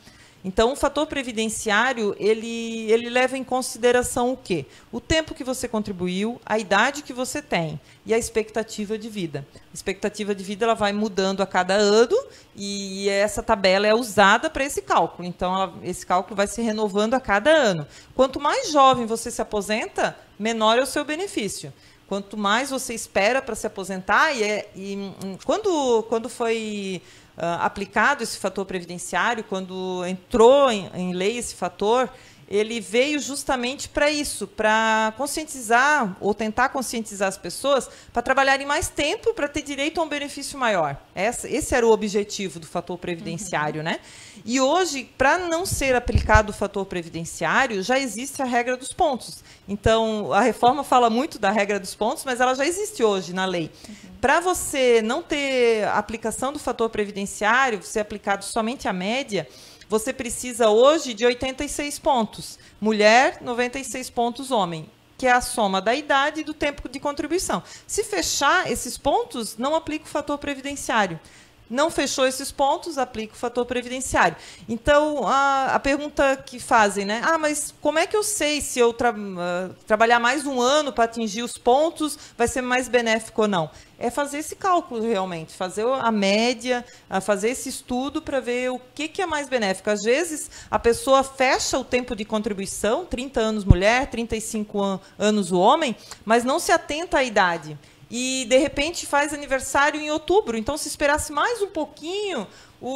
Então, o fator previdenciário, ele, ele leva em consideração o quê? O tempo que você contribuiu, a idade que você tem e a expectativa de vida. A expectativa de vida ela vai mudando a cada ano e essa tabela é usada para esse cálculo. Então, ela, esse cálculo vai se renovando a cada ano. Quanto mais jovem você se aposenta, menor é o seu benefício quanto mais você espera para se aposentar e, é, e, hum, quando quando foi ah, aplicado esse fator previdenciário, quando entrou em, em lei esse fator, ele veio justamente para isso, para conscientizar ou tentar conscientizar as pessoas para trabalharem mais tempo para ter direito a um benefício maior. Essa, esse era o objetivo do fator previdenciário, uhum. né? E hoje, para não ser aplicado o fator previdenciário, já existe a regra dos pontos. Então, a reforma fala muito da regra dos pontos, mas ela já existe hoje na lei. Uhum. Para você não ter aplicação do fator previdenciário, ser aplicado somente a média, você precisa hoje de 86 pontos. Mulher, 96 pontos homem, que é a soma da idade e do tempo de contribuição. Se fechar esses pontos, não aplica o fator previdenciário não fechou esses pontos, aplica o fator previdenciário. Então, a, a, pergunta que fazem, né? Ah, mas como é que eu sei se eu tra ah, trabalhar mais um ano para atingir os pontos, vai ser mais benéfico ou não? É fazer esse cálculo realmente, fazer a média, fazer esse estudo para ver o que, que é mais benéfico. Às vezes, a pessoa fecha o tempo de contribuição, 30 anos mulher, 35 an anos o homem, mas não se atenta à idade e de repente faz aniversário em outubro. Então, se esperasse mais um pouquinho, o,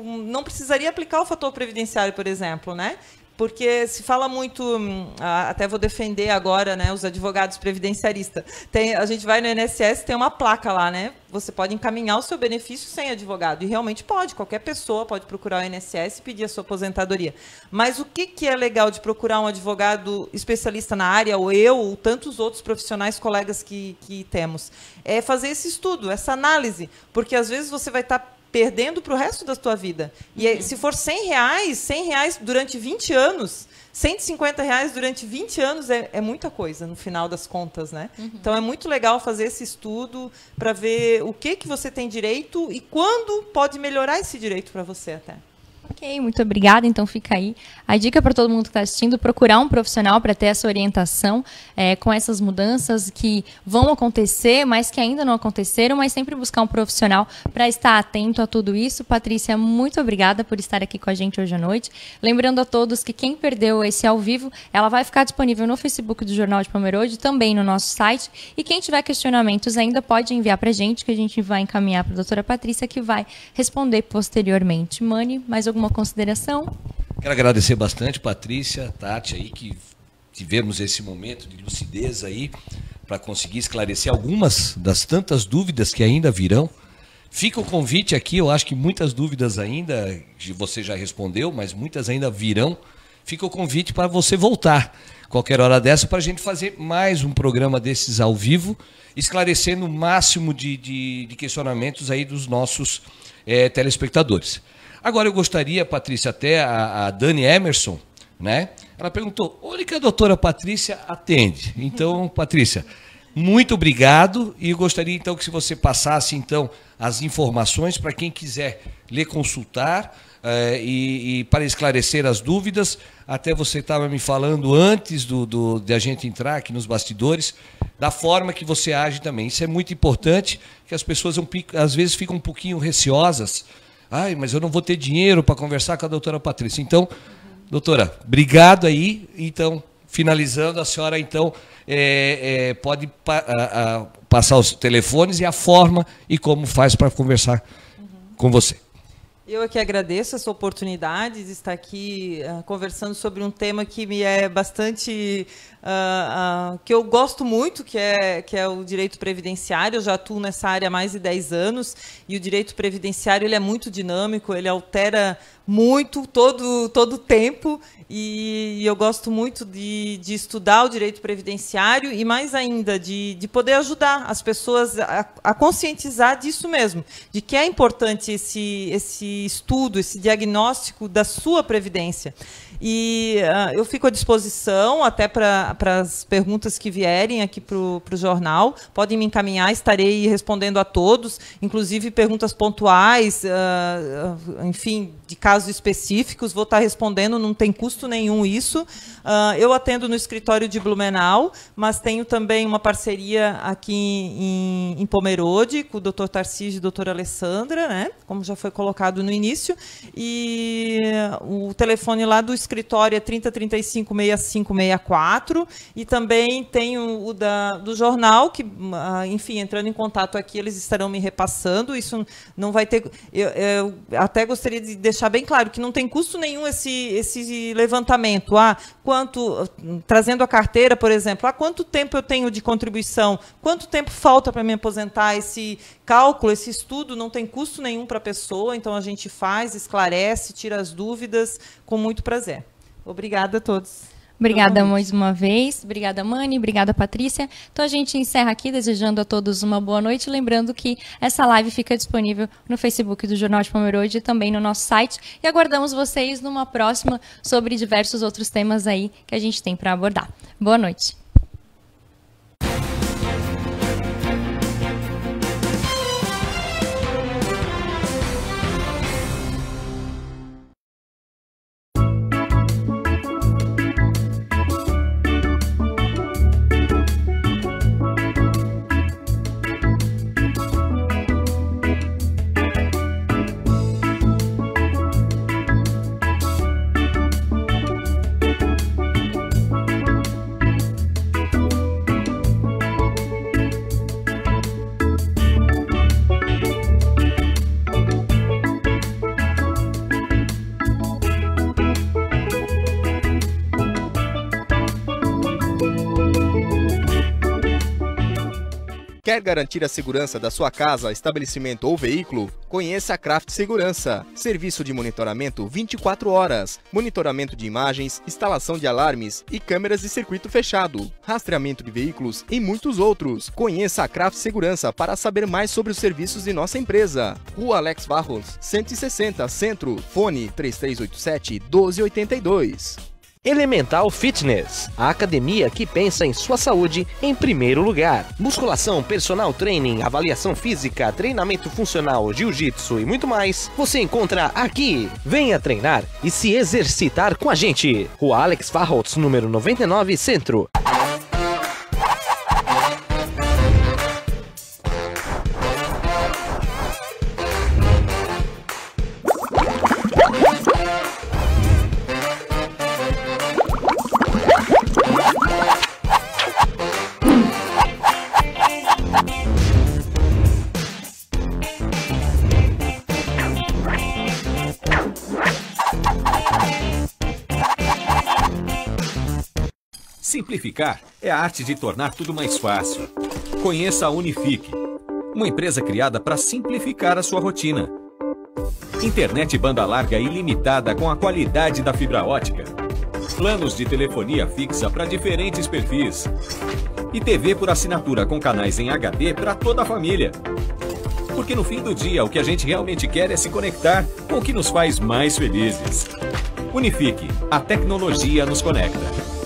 o, não precisaria aplicar o fator previdenciário, por exemplo, né? porque se fala muito, hum, até vou defender agora, né, os advogados previdenciaristas. Tem, a gente vai no INSS, tem uma placa lá, né? Você pode encaminhar o seu benefício sem advogado, e realmente pode, qualquer pessoa pode procurar o INSS e pedir a sua aposentadoria. Mas o que, que é legal de procurar um advogado especialista na área, ou eu, ou tantos outros profissionais, colegas que, que temos? É fazer esse estudo, essa análise, porque às vezes você vai estar tá perdendo para o resto da tua vida. E uhum. se for 100 reais, 100 reais durante 20 anos, 150 reais durante 20 anos é, é muita coisa, no final das contas, né? Uhum. Então é muito legal fazer esse estudo para ver o que, que você tem direito e quando pode melhorar esse direito para você até. Ok, muito obrigada. Então fica aí a dica para todo mundo que está assistindo: procurar um profissional para ter essa orientação é, com essas mudanças que vão acontecer, mas que ainda não aconteceram, mas sempre buscar um profissional para estar atento a tudo isso. Patrícia, muito obrigada por estar aqui com a gente hoje à noite. Lembrando a todos que quem perdeu esse ao vivo, ela vai ficar disponível no Facebook do Jornal de Pomerode, também no nosso site. E quem tiver questionamentos ainda pode enviar para a gente, que a gente vai encaminhar para a doutora Patrícia, que vai responder posteriormente. Mani, mais alguma alguma consideração? Quero agradecer bastante, Patrícia, Tati, aí, que tivemos esse momento de lucidez aí para conseguir esclarecer algumas das tantas dúvidas que ainda virão. Fica o convite aqui, eu acho que muitas dúvidas ainda, você já respondeu, mas muitas ainda virão. Fica o convite para você voltar qualquer hora dessa para a gente fazer mais um programa desses ao vivo, esclarecendo o máximo de, de, de questionamentos aí dos nossos é, telespectadores. Agora eu gostaria, Patrícia, até a, a Dani Emerson, né? Ela perguntou onde que a doutora Patrícia atende. Então, Patrícia, muito obrigado e gostaria então que se você passasse então as informações para quem quiser lhe consultar eh, e, e, para esclarecer as dúvidas. Até você estava me falando antes do, do, de a gente entrar aqui nos bastidores da forma que você age também. Isso é muito importante, que as pessoas às vezes ficam um pouquinho receosas Ai, mas eu não vou ter dinheiro para conversar com a doutora Patrícia. Então, doutora, obrigado aí. Então, finalizando, a senhora então é, é, pode pa a, a passar os telefones e a forma e como faz para conversar uhum. com você. Eu é que agradeço essa oportunidade de estar aqui uh, conversando sobre um tema que me é bastante uh, uh, que eu gosto muito, que é que é o direito previdenciário. Eu já atuo nessa área há mais de 10 anos e o direito previdenciário ele é muito dinâmico, ele altera muito, todo todo tempo, e eu gosto muito de, de estudar o direito previdenciário e, mais ainda, de, de poder ajudar as pessoas a, a conscientizar disso mesmo, de que é importante esse, esse estudo, esse diagnóstico da sua previdência. E uh, eu fico à disposição até para as perguntas que vierem aqui para o jornal. Podem me encaminhar, estarei respondendo a todos, inclusive perguntas pontuais, uh, enfim, de casos específicos. Vou estar tá respondendo, não tem custo nenhum isso. Uh, eu atendo no escritório de Blumenau, mas tenho também uma parceria aqui em, em Pomerode com o doutor Tarcísio e doutora Alessandra, né? como já foi colocado no início. E o telefone lá do escritório escritório é 3035 6564 e também tem o, o da, do jornal, que, ah, enfim, entrando em contato aqui, eles estarão me repassando. Isso não vai ter. Eu, eu até gostaria de deixar bem claro que não tem custo nenhum esse, esse levantamento. Ah, quanto. Trazendo a carteira, por exemplo, há ah, quanto tempo eu tenho de contribuição? Quanto tempo falta para me aposentar? Esse cálculo, esse estudo não tem custo nenhum para a pessoa, então a gente faz, esclarece, tira as dúvidas com muito prazer. Obrigada a todos. Obrigada mais uma vez. Obrigada, Mani. Obrigada, Patrícia. Então a gente encerra aqui desejando a todos uma boa noite. Lembrando que essa live fica disponível no Facebook do Jornal de hoje e também no nosso site. E aguardamos vocês numa próxima sobre diversos outros temas aí que a gente tem para abordar. Boa noite. Quer garantir a segurança da sua casa, estabelecimento ou veículo? Conheça a Craft Segurança. Serviço de monitoramento 24 horas, monitoramento de imagens, instalação de alarmes e câmeras de circuito fechado, rastreamento de veículos e muitos outros. Conheça a Craft Segurança para saber mais sobre os serviços de nossa empresa. Rua Alex Barros, 160 Centro, fone 3387 1282. Elemental Fitness, a academia que pensa em sua saúde em primeiro lugar. Musculação, personal training, avaliação física, treinamento funcional, jiu-jitsu e muito mais, você encontra aqui. Venha treinar e se exercitar com a gente. Rua Alex Farrots, número 99, Centro. Simplificar é a arte de tornar tudo mais fácil. Conheça a Unifique, uma empresa criada para simplificar a sua rotina. Internet banda larga ilimitada com a qualidade da fibra ótica. Planos de telefonia fixa para diferentes perfis. E TV por assinatura com canais em HD para toda a família. Porque no fim do dia, o que a gente realmente quer é se conectar com o que nos faz mais felizes. Unifique, a tecnologia nos conecta.